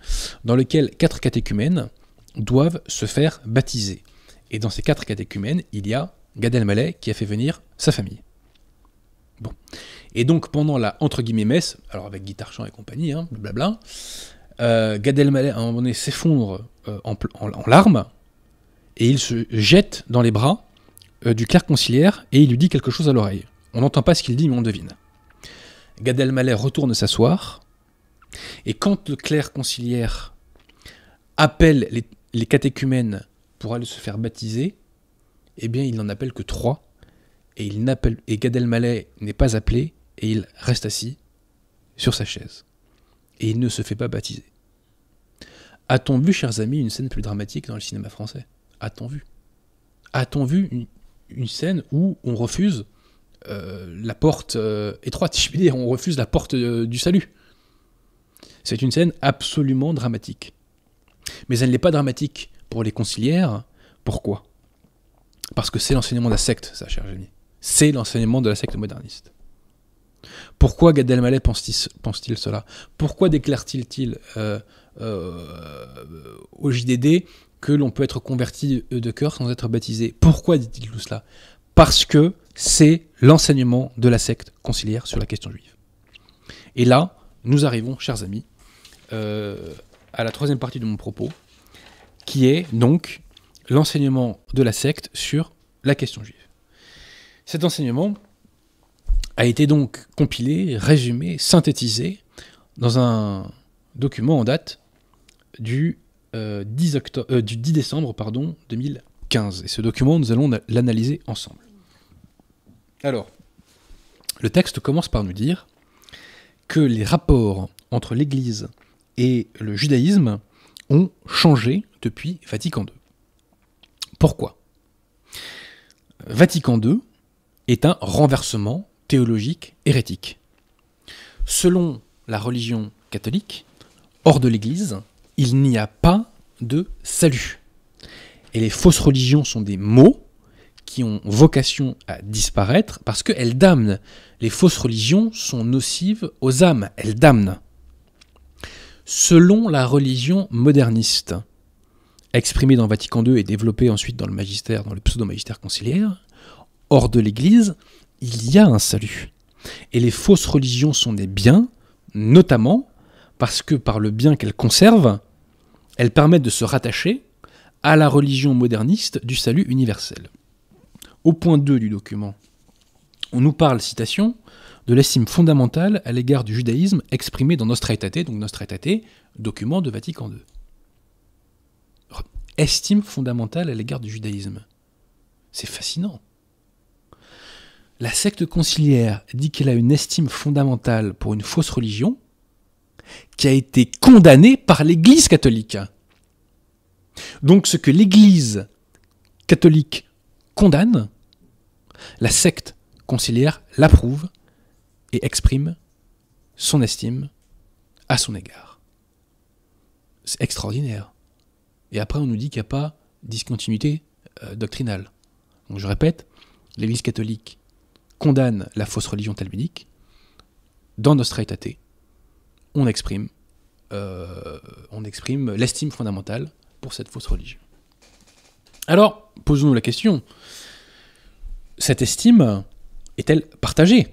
dans laquelle quatre catéchumènes doivent se faire baptiser. Et dans ces quatre catéchumènes, il y a Gad Elmaleh qui a fait venir sa famille. Bon. Et donc pendant la entre guillemets messe, alors avec guitare chant et compagnie, hein, blablabla, euh, Gad à un moment donné s'effondre euh, en, larmes et il se jette dans les bras euh, du clerc conciliaire et il lui dit quelque chose à l'oreille. On n'entend pas ce qu'il dit, mais on devine. Gad Elmaleh retourne s'asseoir, et quand le clerc conciliaire appelle les, catéchumènes pour aller se faire baptiser, eh bien, il n'en appelle que trois, et, il n'appelle, Gad Elmaleh n'est pas appelé, et il reste assis sur sa chaise, et il ne se fait pas baptiser. A-t-on vu, chers amis, une scène plus dramatique dans le cinéma français A-t-on vu A-t-on vu une, une scène où on refuse euh, la porte euh, étroite, je on refuse la porte euh, du salut. C'est une scène absolument dramatique. Mais elle n'est pas dramatique pour les conciliaires. Pourquoi Parce que c'est l'enseignement de la secte, ça, cher jenny C'est l'enseignement de la secte moderniste. Pourquoi Gad Elmaleh pense-t-il cela Pourquoi déclare-t-il au JDD que l'on peut être converti de cœur sans être baptisé Pourquoi dit-il tout cela Parce que c'est l'enseignement de la secte conciliaire sur la question juive. Et là, nous arrivons, chers amis, euh, à la troisième partie de mon propos, qui est donc l'enseignement de la secte sur la question juive. Cet enseignement a été donc compilé, résumé, synthétisé dans un document en date du, 10, euh, euh, décembre 2015. Et ce document, nous allons l'analyser ensemble. Alors, le texte commence par nous dire que les rapports entre l'Église et le judaïsme ont changé depuis Vatican II. Pourquoi Vatican II est un renversement théologique hérétique. Selon la religion catholique, hors de l'Église, il n'y a pas de salut. Et les fausses religions sont des mots qui ont vocation à disparaître parce qu'elles damnent. Les fausses religions sont nocives aux âmes, elles damnent. Selon la religion moderniste, exprimée dans Vatican II et développée ensuite dans le magistère, dans le pseudo-magistère conciliaire, hors de l'Église, il y a un salut. Et les fausses religions sont des biens, notamment parce que par le bien qu'elles conservent, elles permettent de se rattacher à la religion moderniste du salut universel. Au point 2 du document, on nous parle, citation, de l'estime fondamentale à l'égard du judaïsme exprimée dans Nostra donc Nostra document de Vatican II. Estime fondamentale à l'égard du judaïsme. C'est fascinant. La secte conciliaire dit qu'elle a une estime fondamentale pour une fausse religion qui a été condamnée par l'Église catholique. Donc ce que l'Église catholique condamne, la secte conciliaire l'approuve et exprime son estime à son égard. C'est extraordinaire. Et après, on nous dit qu'il n'y a pas discontinuité euh, doctrinale. Donc je répète, l'Église catholique condamne la fausse religion talmudique. Dans Nostra Aetate, on exprime, euh, on exprime l'estime fondamentale pour cette fausse religion. Alors, posons-nous la question. Cette estime est-elle partagée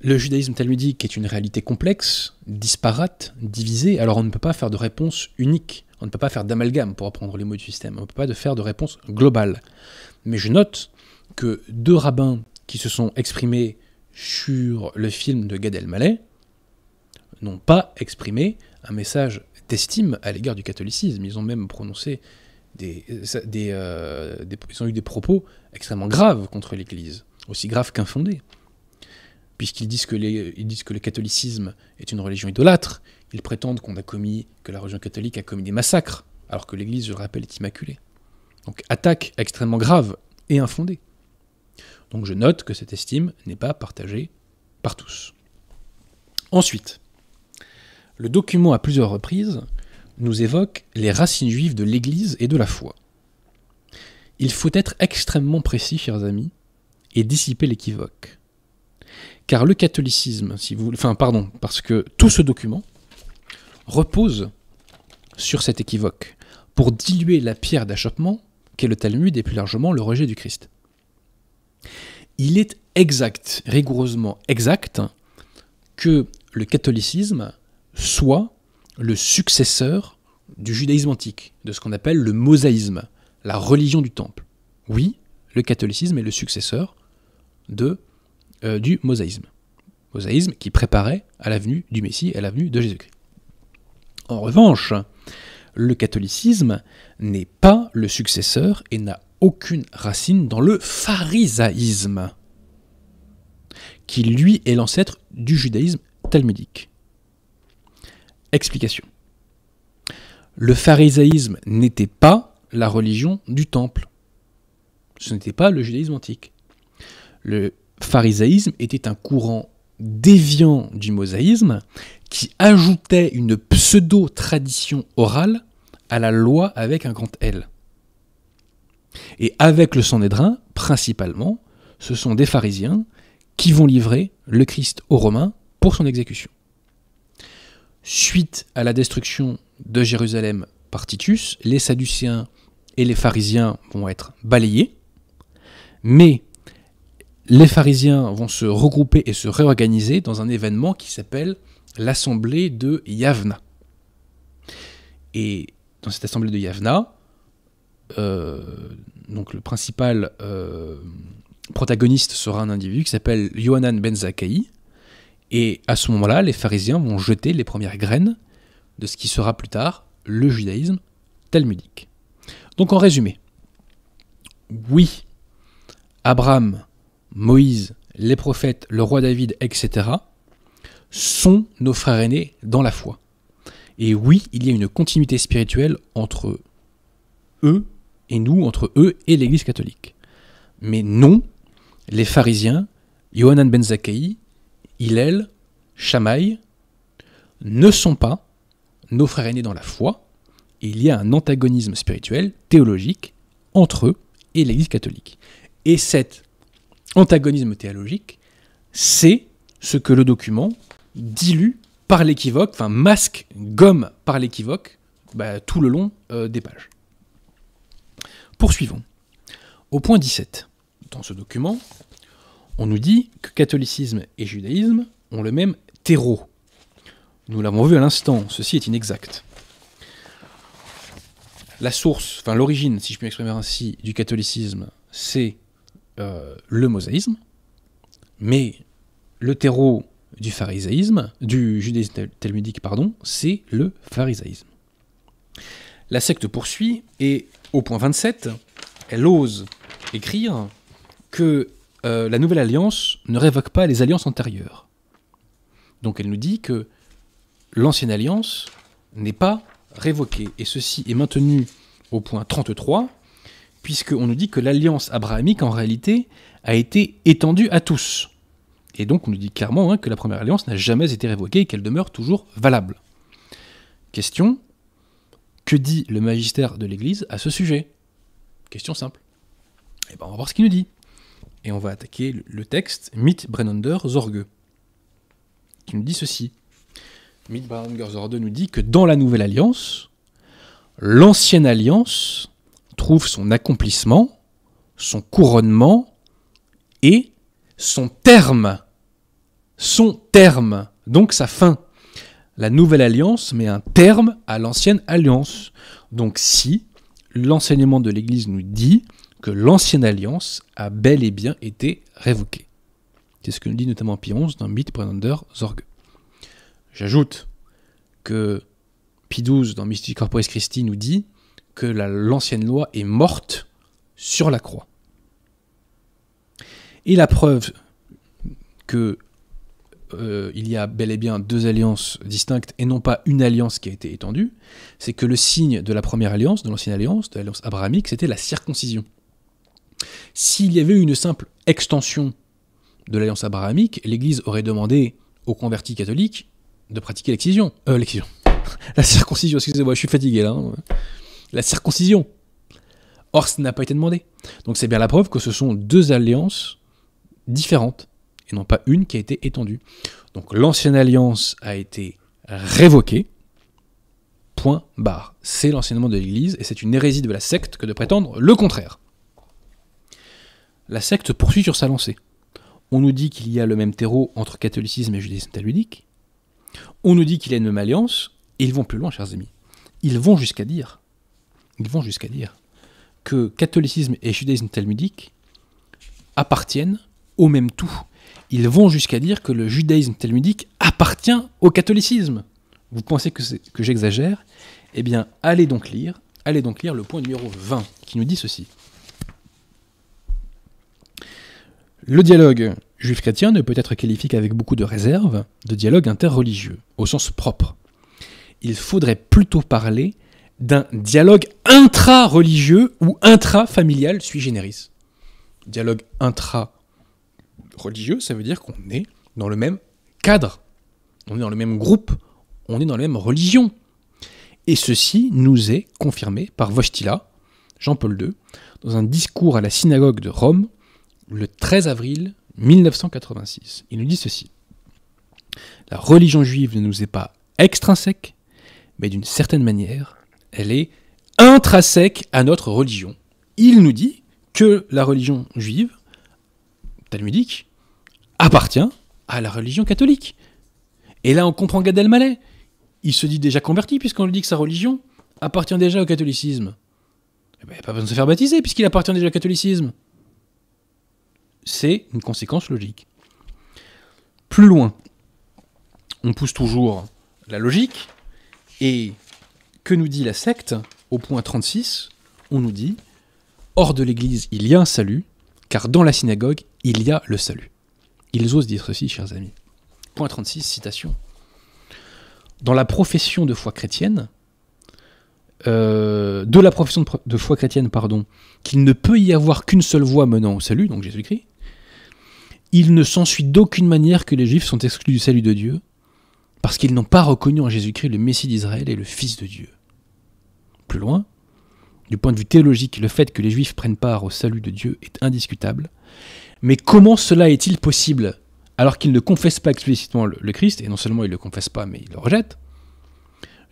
Le judaïsme talmudique est une réalité complexe, disparate, divisée, alors on ne peut pas faire de réponse unique, on ne peut pas faire d'amalgame pour apprendre les mots du système, on ne peut pas faire de réponse globale. Mais je note que deux rabbins qui se sont exprimés sur le film de Gad Elmaleh n'ont pas exprimé un message d'estime à l'égard du catholicisme. Ils ont même prononcé des, euh, euh, ils ont eu des propos extrêmement graves contre l'Église, aussi graves qu'infondés, puisqu'ils disent, que le catholicisme est une religion idolâtre, ils prétendent qu'on a commis, que la religion catholique a commis des massacres, alors que l'Église, je le rappelle, est immaculée. Donc attaque extrêmement grave et infondée. Donc je note que cette estime n'est pas partagée par tous. Ensuite, le document à plusieurs reprises nous évoque les racines juives de l'Église et de la foi. Il faut être extrêmement précis, chers amis, et dissiper l'équivoque. Car le catholicisme, si vous, enfin pardon, parce que tout ce document repose sur cet équivoque pour diluer la pierre d'achoppement qu'est le Talmud et plus largement le rejet du Christ. Il est exact, rigoureusement exact, que le catholicisme soit le successeur du judaïsme antique, de ce qu'on appelle le mosaïsme, la religion du temple. Oui, le catholicisme est le successeur de, euh, du mosaïsme. Mosaïsme qui préparait à l'avenue du Messie, à l'avenue de Jésus-Christ. En revanche, le catholicisme n'est pas le successeur et n'a aucune racine dans le pharisaïsme, qui lui est l'ancêtre du judaïsme talmudique. Explication. Le pharisaïsme n'était pas la religion du temple. Ce n'était pas le judaïsme antique. Le pharisaïsme était un courant déviant du mosaïsme qui ajoutait une pseudo-tradition orale à la loi avec un grand L. Et avec le Sanhédrin, principalement, ce sont des pharisiens qui vont livrer le Christ aux Romains pour son exécution suite à la destruction de Jérusalem par Titus, les Sadducéens et les pharisiens vont être balayés, mais les pharisiens vont se regrouper et se réorganiser dans un événement qui s'appelle l'assemblée de Yavna. Et dans cette assemblée de Yavna, euh, donc le principal euh, protagoniste sera un individu qui s'appelle Yohanan Ben et à ce moment-là, les pharisiens vont jeter les premières graines de ce qui sera plus tard le judaïsme talmudique. Donc en résumé, oui, Abraham, Moïse, les prophètes, le roi David, etc., sont nos frères aînés dans la foi. Et oui, il y a une continuité spirituelle entre eux et nous, entre eux et l'Église catholique. Mais non, les pharisiens, Yohanan ben Zakkai, Hillel, Chamaï ne sont pas nos frères aînés dans la foi, il y a un antagonisme spirituel, théologique, entre eux et l'Église catholique. Et cet antagonisme théologique, c'est ce que le document dilue par l'équivoque, enfin masque, gomme par l'équivoque, bah, tout le long euh, des pages. Poursuivons. Au point 17, dans ce document, on nous dit que catholicisme et judaïsme ont le même terreau. Nous l'avons vu à l'instant, ceci est inexact. La source, enfin l'origine, si je puis m'exprimer ainsi, du catholicisme, c'est euh, le mosaïsme, mais le terreau du pharisaïsme, du judaïsme talmudique, pardon, c'est le pharisaïsme. La secte poursuit et au point 27, elle ose écrire que euh, la nouvelle alliance ne révoque pas les alliances antérieures. Donc elle nous dit que l'ancienne alliance n'est pas révoquée. Et ceci est maintenu au point 33, puisqu'on nous dit que l'alliance abrahamique, en réalité, a été étendue à tous. Et donc on nous dit clairement hein, que la première alliance n'a jamais été révoquée et qu'elle demeure toujours valable. Question, que dit le magistère de l'Église à ce sujet Question simple. Et eh bien on va voir ce qu'il nous dit et on va attaquer le texte Mit Brennender Zorge, qui nous dit ceci. Mit Brennender Zorge nous dit que dans la Nouvelle Alliance, l'ancienne Alliance trouve son accomplissement, son couronnement et son terme. Son terme, donc sa fin. La Nouvelle Alliance met un terme à l'ancienne Alliance. Donc si l'enseignement de l'Église nous dit que l'ancienne alliance a bel et bien été révoquée. C'est ce que nous dit notamment Pie 11 dans under Zorg. J'ajoute que Pi 12 dans Mystic Corporis Christi nous dit que l'ancienne loi est morte sur la croix. Et la preuve que euh, il y a bel et bien deux alliances distinctes et non pas une alliance qui a été étendue, c'est que le signe de la première alliance, de l'ancienne alliance, de l'alliance abrahamique, c'était la circoncision. S'il y avait eu une simple extension de l'alliance abrahamique, l'Église aurait demandé aux convertis catholiques de pratiquer l'excision. Euh, l'excision. La circoncision, excusez-moi, je suis fatigué là. Hein. La circoncision. Or, ce n'a pas été demandé. Donc c'est bien la preuve que ce sont deux alliances différentes, et non pas une qui a été étendue. Donc l'ancienne alliance a été révoquée. Point barre. C'est l'enseignement de l'Église, et c'est une hérésie de la secte que de prétendre le contraire la secte poursuit sur sa lancée. On nous dit qu'il y a le même terreau entre catholicisme et judaïsme talmudique. On nous dit qu'il y a une même alliance. Et ils vont plus loin, chers amis. Ils vont jusqu'à dire, ils vont jusqu'à dire que catholicisme et judaïsme talmudique appartiennent au même tout. Ils vont jusqu'à dire que le judaïsme talmudique appartient au catholicisme. Vous pensez que, que j'exagère Eh bien, allez donc lire, allez donc lire le point numéro 20 qui nous dit ceci. Le dialogue juif-chrétien ne peut être qualifié qu'avec beaucoup de réserve de dialogue interreligieux, au sens propre. Il faudrait plutôt parler d'un dialogue intra-religieux ou intra-familial sui generis. Dialogue intra-religieux, ça veut dire qu'on est dans le même cadre, on est dans le même groupe, on est dans la même religion. Et ceci nous est confirmé par Wojtyla, Jean-Paul II, dans un discours à la synagogue de Rome le 13 avril 1986. Il nous dit ceci. La religion juive ne nous est pas extrinsèque, mais d'une certaine manière, elle est intrinsèque à notre religion. Il nous dit que la religion juive, talmudique, appartient à la religion catholique. Et là, on comprend Gad Elmaleh. Il se dit déjà converti puisqu'on lui dit que sa religion appartient déjà au catholicisme. Eh ben, il n'y a pas besoin de se faire baptiser puisqu'il appartient déjà au catholicisme. C'est une conséquence logique. Plus loin, on pousse toujours la logique, et que nous dit la secte Au point 36, on nous dit Hors de l'Église, il y a un salut, car dans la synagogue, il y a le salut. Ils osent dire ceci, chers amis. Point 36, citation. Dans la profession de foi chrétienne, euh, de la profession de foi chrétienne, pardon, qu'il ne peut y avoir qu'une seule voie menant au salut, donc Jésus-Christ, il ne s'ensuit d'aucune manière que les Juifs sont exclus du salut de Dieu, parce qu'ils n'ont pas reconnu en Jésus-Christ le Messie d'Israël et le Fils de Dieu. Plus loin, du point de vue théologique, le fait que les Juifs prennent part au salut de Dieu est indiscutable. Mais comment cela est-il possible alors qu'ils ne confessent pas explicitement le, Christ, et non seulement ils ne le confessent pas, mais ils le rejettent,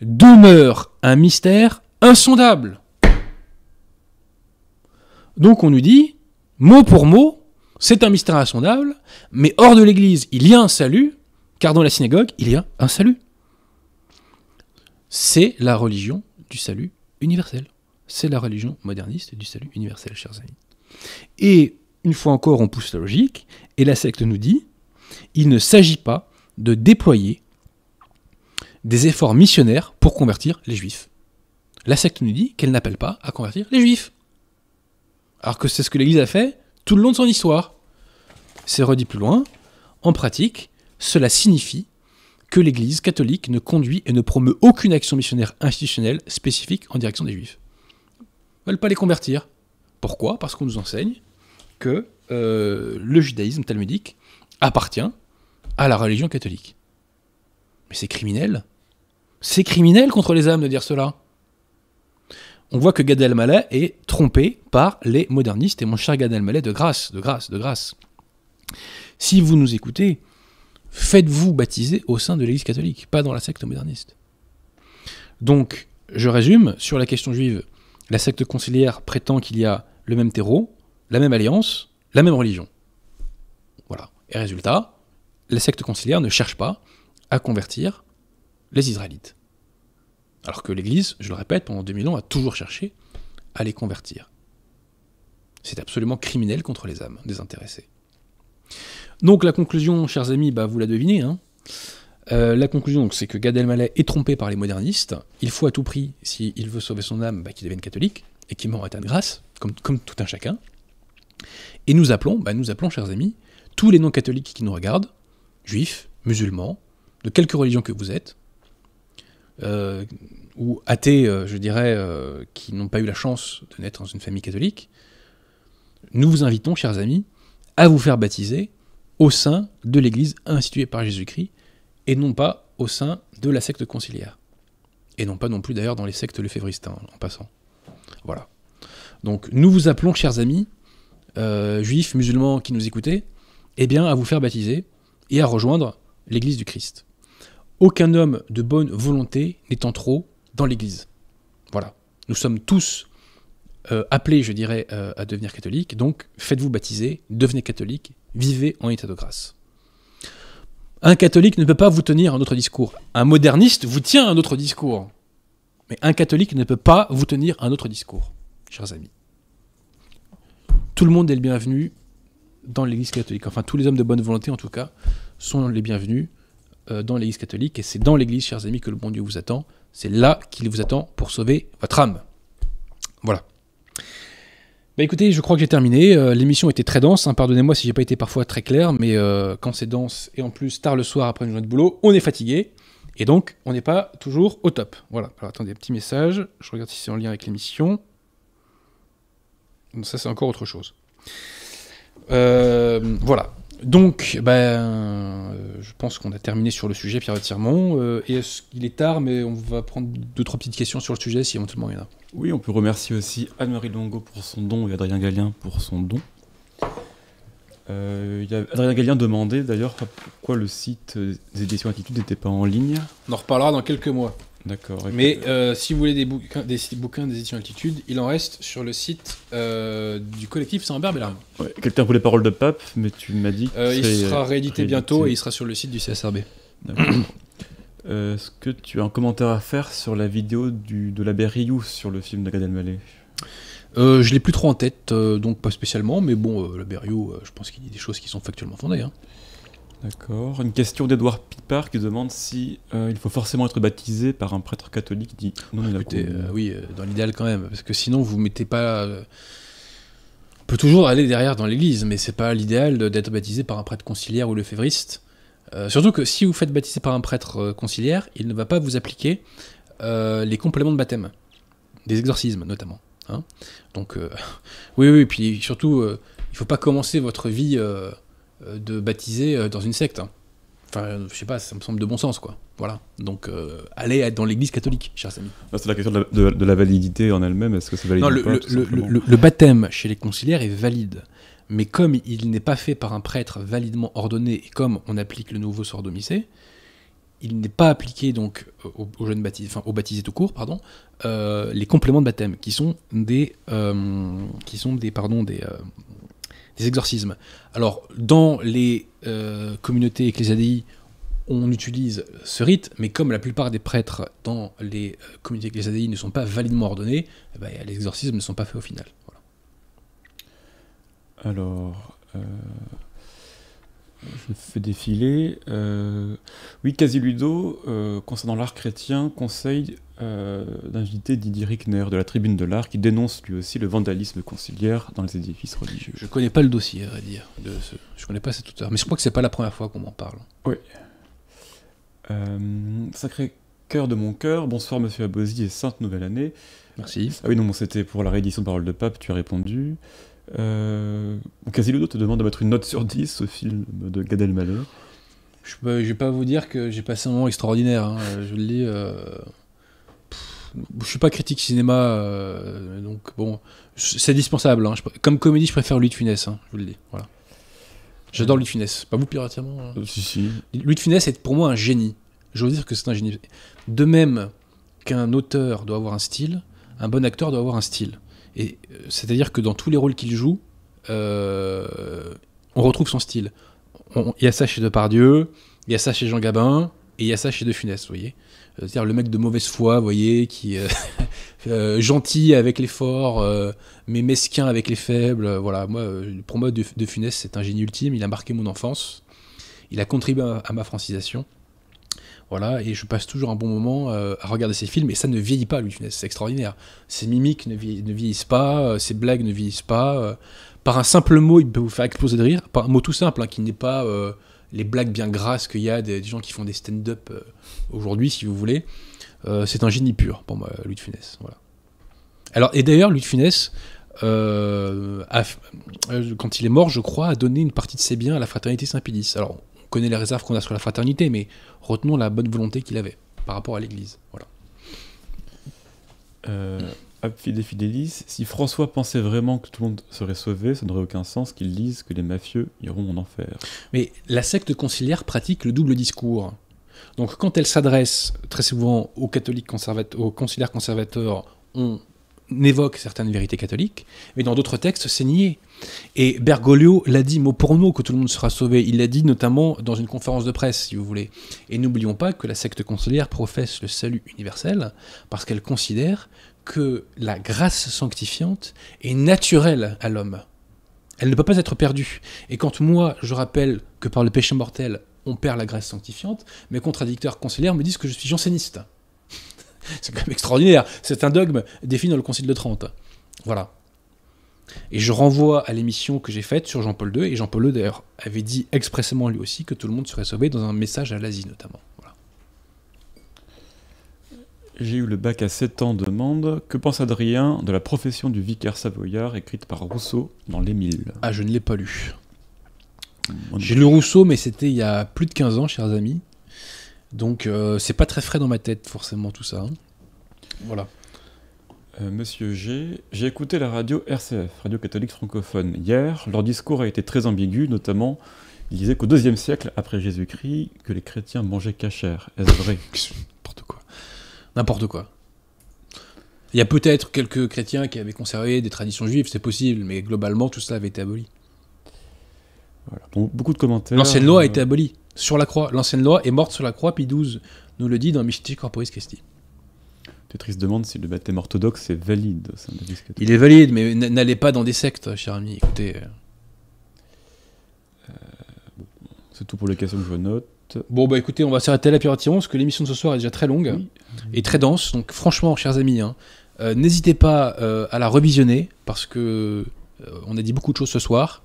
demeure un mystère insondable. Donc on nous dit, mot pour mot, c'est un mystère insondable, mais hors de l'Église, il y a un salut, car dans la synagogue, il y a un salut. C'est la religion du salut universel. C'est la religion moderniste du salut universel, chers amis. Et une fois encore, on pousse la logique, et la secte nous dit, il ne s'agit pas de déployer des efforts missionnaires pour convertir les juifs. La secte nous dit qu'elle n'appelle pas à convertir les juifs. Alors que c'est ce que l'Église a fait tout le long de son histoire. C'est redit plus loin. En pratique, cela signifie que l'Église catholique ne conduit et ne promeut aucune action missionnaire institutionnelle spécifique en direction des Juifs. Ils ne veulent pas les convertir. Pourquoi Parce qu'on nous enseigne que euh, le judaïsme talmudique appartient à la religion catholique. Mais c'est criminel. C'est criminel contre les âmes de dire cela on voit que Gad est trompé par les modernistes. Et mon cher Gad Elmaleh, de grâce, de grâce, de grâce. Si vous nous écoutez, faites-vous baptiser au sein de l'Église catholique, pas dans la secte moderniste. Donc, je résume, sur la question juive, la secte conciliaire prétend qu'il y a le même terreau, la même alliance, la même religion. Voilà. Et résultat, la secte conciliaire ne cherche pas à convertir les Israélites. Alors que l'Église, je le répète, pendant 2000 ans a toujours cherché à les convertir. C'est absolument criminel contre les âmes désintéressées. Donc la conclusion, chers amis, bah, vous la devinez. Hein. Euh, la conclusion, c'est que Gad Elmaleh est trompé par les modernistes. Il faut à tout prix, s'il veut sauver son âme, bah, qu'il devienne catholique et qu'il meure en grâce, comme, tout un chacun. Et nous appelons, bah, nous appelons, chers amis, tous les non-catholiques qui nous regardent, juifs, musulmans, de quelque religion que vous êtes, euh, ou athées, euh, je dirais, euh, qui n'ont pas eu la chance de naître dans une famille catholique, nous vous invitons, chers amis, à vous faire baptiser au sein de l'Église instituée par Jésus-Christ, et non pas au sein de la secte conciliaire. Et non pas non plus d'ailleurs dans les sectes le en passant. Voilà. Donc nous vous appelons, chers amis, juifs, musulmans qui nous écoutez, eh bien à vous faire baptiser et à rejoindre l'Église du Christ. Aucun homme de bonne volonté n'est trop dans l'Église. Voilà. Nous sommes tous euh, appelés, je dirais, euh, à devenir catholiques. Donc, faites-vous baptiser, devenez catholique, vivez en état de grâce. Un catholique ne peut pas vous tenir un autre discours. Un moderniste vous tient un autre discours. Mais un catholique ne peut pas vous tenir un autre discours, chers amis. Tout le monde est le bienvenu dans l'Église catholique. Enfin, tous les hommes de bonne volonté, en tout cas, sont les bienvenus euh, dans l'Église catholique, et c'est dans l'Église, chers amis, que le bon Dieu vous attend. C'est là qu'il vous attend pour sauver votre âme. Voilà. Bah écoutez, je crois que j'ai terminé. Euh, l'émission était très dense. Hein. Pardonnez-moi si j'ai pas été parfois très clair, mais euh, quand c'est dense et en plus tard le soir après une journée de boulot, on est fatigué et donc on n'est pas toujours au top. Voilà. Alors attendez, petit message. Je regarde si c'est en lien avec l'émission. Ça c'est encore autre chose. Euh, voilà donc, ben, euh, je pense qu'on a terminé sur le sujet, Pierre Tirmont. Euh, et il est tard, mais on va prendre deux, trois petites questions sur le sujet, si éventuellement il y en a. Oui, on peut remercier aussi Anne-Marie Longo pour son don et Adrien Galien pour son don. Euh, Adrien Galien demandait d'ailleurs pourquoi le site des éditions Attitude n'était pas en ligne. On en reparlera dans quelques mois. D'accord. Mais euh, si vous voulez des bouquins, des bouquins des éditions Altitude, il en reste sur le site euh, du collectif saint humbert Quelqu'un voulait Parole de Pape, mais tu m'as dit. Que euh, il sera réédité, bientôt et il sera sur le site du CSRB. Est-ce que tu as un commentaire à faire sur la vidéo du, de la Berriou sur le film de malé euh, je l'ai plus trop en tête, donc pas spécialement, mais bon, la je pense qu'il dit des choses qui sont factuellement fondées. Hein. D'accord. Une question d'Edouard Pipard qui demande si euh, il faut forcément être baptisé par un prêtre catholique dit non, euh, oui, euh, dans l'idéal quand même, parce que sinon vous mettez pas. On peut toujours aller derrière dans l'Église, mais c'est pas l'idéal d'être baptisé par un prêtre conciliaire ou le févriste. surtout que si vous faites baptiser par un prêtre conciliaire, il ne va pas vous appliquer les compléments de baptême, des exorcismes notamment. Hein. Donc oui, oui, puis surtout, il faut pas commencer votre vie euh, de baptiser euh, dans une secte. Hein. Enfin, euh, je sais pas, ça me semble de bon sens, quoi. Voilà. Donc, allez être dans l'Église catholique, chers amis. Ah, c'est la question de la, validité en elle-même. Est-ce que c'est valide Non, le, pas, le, baptême chez les conciliaires est valide. Mais comme il n'est pas fait par un prêtre validement ordonné et comme on applique le nouveau sort sordomicé, il n'est pas appliqué donc aux, jeunes baptisés, tout court, pardon, les compléments de baptême qui sont des, qui sont des, pardon, des, exorcismes. Alors, dans les euh, communautés ecclésiadiques, on utilise ce rite, mais comme la plupart des prêtres dans les euh, communautés ecclésiadiques ne sont pas validement ordonnés, eh ben, les exorcismes ne sont pas faits au final. Alors, euh, je fais défiler. Euh, oui, Casiludo, concernant l'art chrétien, conseille euh, d'inviter Didier Rickner de la Tribune de l'Art qui dénonce lui aussi le vandalisme conciliaire dans les édifices religieux. Je connais pas le dossier, à vrai dire. De Je connais pas cette auteur, mais je crois que c'est pas la première fois qu'on m'en parle. Oui. Euh, sacré cœur de mon cœur, bonsoir Monsieur Abosi et sainte nouvelle année. Merci. Ah oui, non, c'était pour la réédition Parole de Pape, tu as répondu. Euh, te demande de mettre une note sur 10 au film de Gad Elmaleh. Je ne vais pas vous dire que j'ai passé un moment extraordinaire, hein. je le dis. Euh, je suis pas critique cinéma, euh, donc bon, c'est dispensable. Hein. Comme comédie, je préfère Louis de Funès, hein, je vous le dis. Voilà. J'adore Louis de Funès. Pas vous, piratièrement Hein. Euh, si, si. Louis de Funès est pour moi un génie. Je veux dire que c'est un génie. De même qu'un auteur doit avoir un style, un bon acteur doit avoir un style. Et euh, c'est-à-dire que dans tous les rôles qu'il joue, on retrouve son style. Il y a ça chez Depardieu, il y a ça chez Jean Gabin, et il y a ça chez De Funès, vous voyez. Euh, c'est-à-dire le mec de mauvaise foi, vous voyez, qui est euh, euh, gentil avec les forts, mais mesquin avec les faibles. Voilà, moi, pour moi, de, Funès, c'est un génie ultime. Il a marqué mon enfance. Il a contribué à, ma francisation. Voilà, et je passe toujours un bon moment à regarder ses films, et ça ne vieillit pas, lui, Funès, c'est extraordinaire. Ses mimiques ne, vieillissent pas, ses blagues ne vieillissent pas. par un simple mot, il peut vous faire exploser de rire. Par un mot tout simple, hein, qui n'est pas les blagues bien grasses qu'il y a des, gens qui font des stand-up euh, aujourd'hui, si vous voulez. Euh, c'est un génie pur pour moi, Louis de Funès. Voilà. Alors, et d'ailleurs, Louis de Funès, euh, quand il est mort, je crois, a donné une partie de ses biens à la fraternité Saint-Pédis. Alors, on connaît les réserves qu'on a sur la fraternité, mais retenons la bonne volonté qu'il avait par rapport à l'Église. Voilà si François pensait vraiment que tout le monde serait sauvé, ça n'aurait aucun sens qu'il dise que les mafieux iront en enfer. Mais la secte conciliaire pratique le double discours. Donc quand elle s'adresse très souvent aux catholiques conservateurs, aux conciliaires conservateurs, on évoque certaines vérités catholiques, mais dans d'autres textes, c'est nié. Et Bergoglio l'a dit mot pour mot que tout le monde sera sauvé. Il l'a dit notamment dans une conférence de presse, si vous voulez. Et n'oublions pas que la secte conciliaire professe le salut universel parce qu'elle considère que la grâce sanctifiante est naturelle à l'homme. Elle ne peut pas être perdue. Et quand moi, je rappelle que par le péché mortel, on perd la grâce sanctifiante, mes contradicteurs conciliaires me disent que je suis janséniste. C'est quand même extraordinaire. C'est un dogme défini dans le Concile de Trente. Voilà. Et je renvoie à l'émission que j'ai faite sur Jean-Paul II, et Jean-Paul II d'ailleurs avait dit expressément lui aussi que tout le monde serait sauvé dans un message à l'Asie notamment j'ai eu le bac à 7 ans demande Que pense Adrien de la profession du vicaire savoyard écrite par Rousseau dans l'Émile Ah, je ne l'ai pas lu. J'ai lu Rousseau, mais c'était il y a plus de 15 ans, chers amis. Donc, euh, c'est pas très frais dans ma tête, forcément, tout ça. Hein. Voilà. Euh, monsieur G, j'ai écouté la radio RCF, Radio catholique francophone, hier. Leur discours a été très ambigu, notamment, ils disaient qu'au deuxième siècle après Jésus-Christ, que les chrétiens mangeaient cachère. Est-ce vrai N'importe quoi. N'importe quoi. Il y a peut-être quelques chrétiens qui avaient conservé des traditions juives, c'est possible, mais globalement, tout cela avait été aboli. beaucoup de commentaires. L'ancienne loi a euh, été abolie sur la croix. L'ancienne loi est morte sur la croix, puis 12, nous le dit dans Mystique Corporis Christi. Tetris demande si le baptême orthodoxe est valide. Il est valide, mais n'allez pas dans des sectes, cher ami. Écoutez. Euh, euh, c'est tout pour les questions que je note. Bon, bah écoutez, on va s'arrêter là, la tiron parce que l'émission de ce soir est déjà très longue et très dense. Donc, franchement, chers amis, hein, euh, n'hésitez pas euh, à la revisionner, parce que euh, on a dit beaucoup de choses ce soir.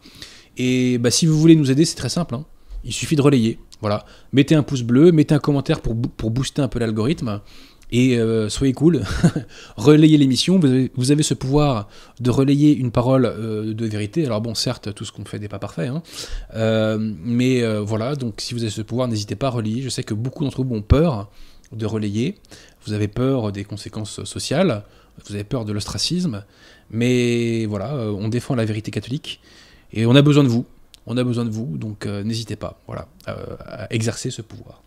Et bah, si vous voulez nous aider, c'est très simple. Hein. Il suffit de relayer. Voilà. Mettez un pouce bleu, mettez un commentaire pour, pour booster un peu l'algorithme et euh, soyez cool, relayez l'émission, vous avez, ce pouvoir de relayer une parole euh, de vérité, alors bon certes tout ce qu'on fait n'est pas parfait, hein. euh, mais voilà, donc si vous avez ce pouvoir n'hésitez pas à relayer, je sais que beaucoup d'entre vous ont peur de relayer, vous avez peur des conséquences sociales, vous avez peur de l'ostracisme, mais voilà, on défend la vérité catholique, et on a besoin de vous, on a besoin de vous, donc n'hésitez pas voilà, à exercer ce pouvoir.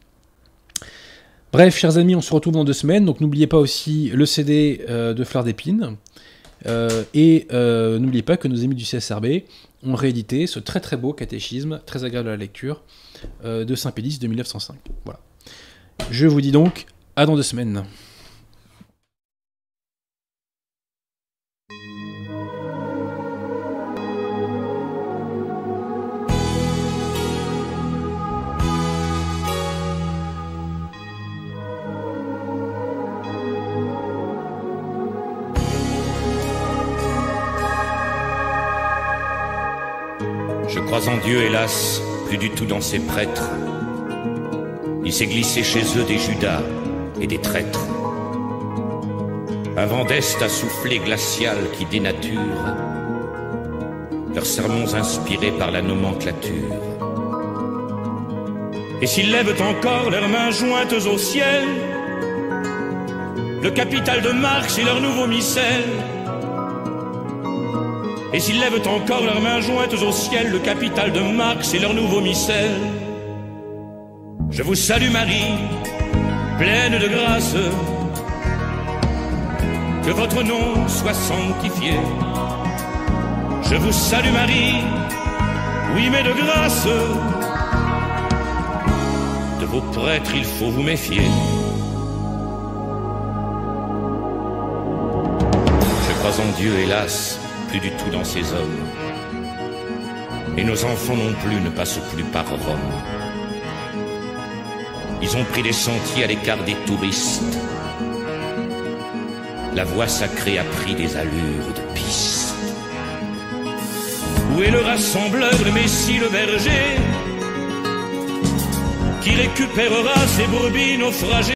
Bref, chers amis, on se retrouve dans deux semaines. Donc n'oubliez pas aussi le CD euh, de Fleur d'Épine. Euh, et euh, n'oubliez pas que nos amis du CSRB ont réédité ce très très beau catéchisme, très agréable à la lecture, de Saint Pédis de 1905. Voilà. Je vous dis donc à dans deux semaines. En Dieu, hélas, plus du tout dans ses prêtres. Il s'est glissé chez eux des Judas et des traîtres. Un vent d'Est a glacial qui dénature leurs sermons inspirés par la nomenclature. Et s'ils lèvent encore leurs mains jointes au ciel, le capital de Marx et leur nouveau missel. Et s'ils lèvent encore leurs mains jointes au ciel, le capital de Marx et leur nouveau missel. Je vous salue Marie, pleine de grâce. Que votre nom soit sanctifié. Je vous salue Marie, oui mais de grâce. De vos prêtres il faut vous méfier. Je crois en Dieu, hélas, plus du tout dans ces hommes. Et nos enfants non plus ne passent plus par Rome. Ils ont pris des sentiers à l'écart des touristes. La voie sacrée a pris des allures de piste. Où est le rassembleur, le Messie, le berger, qui récupérera ses brebis naufragées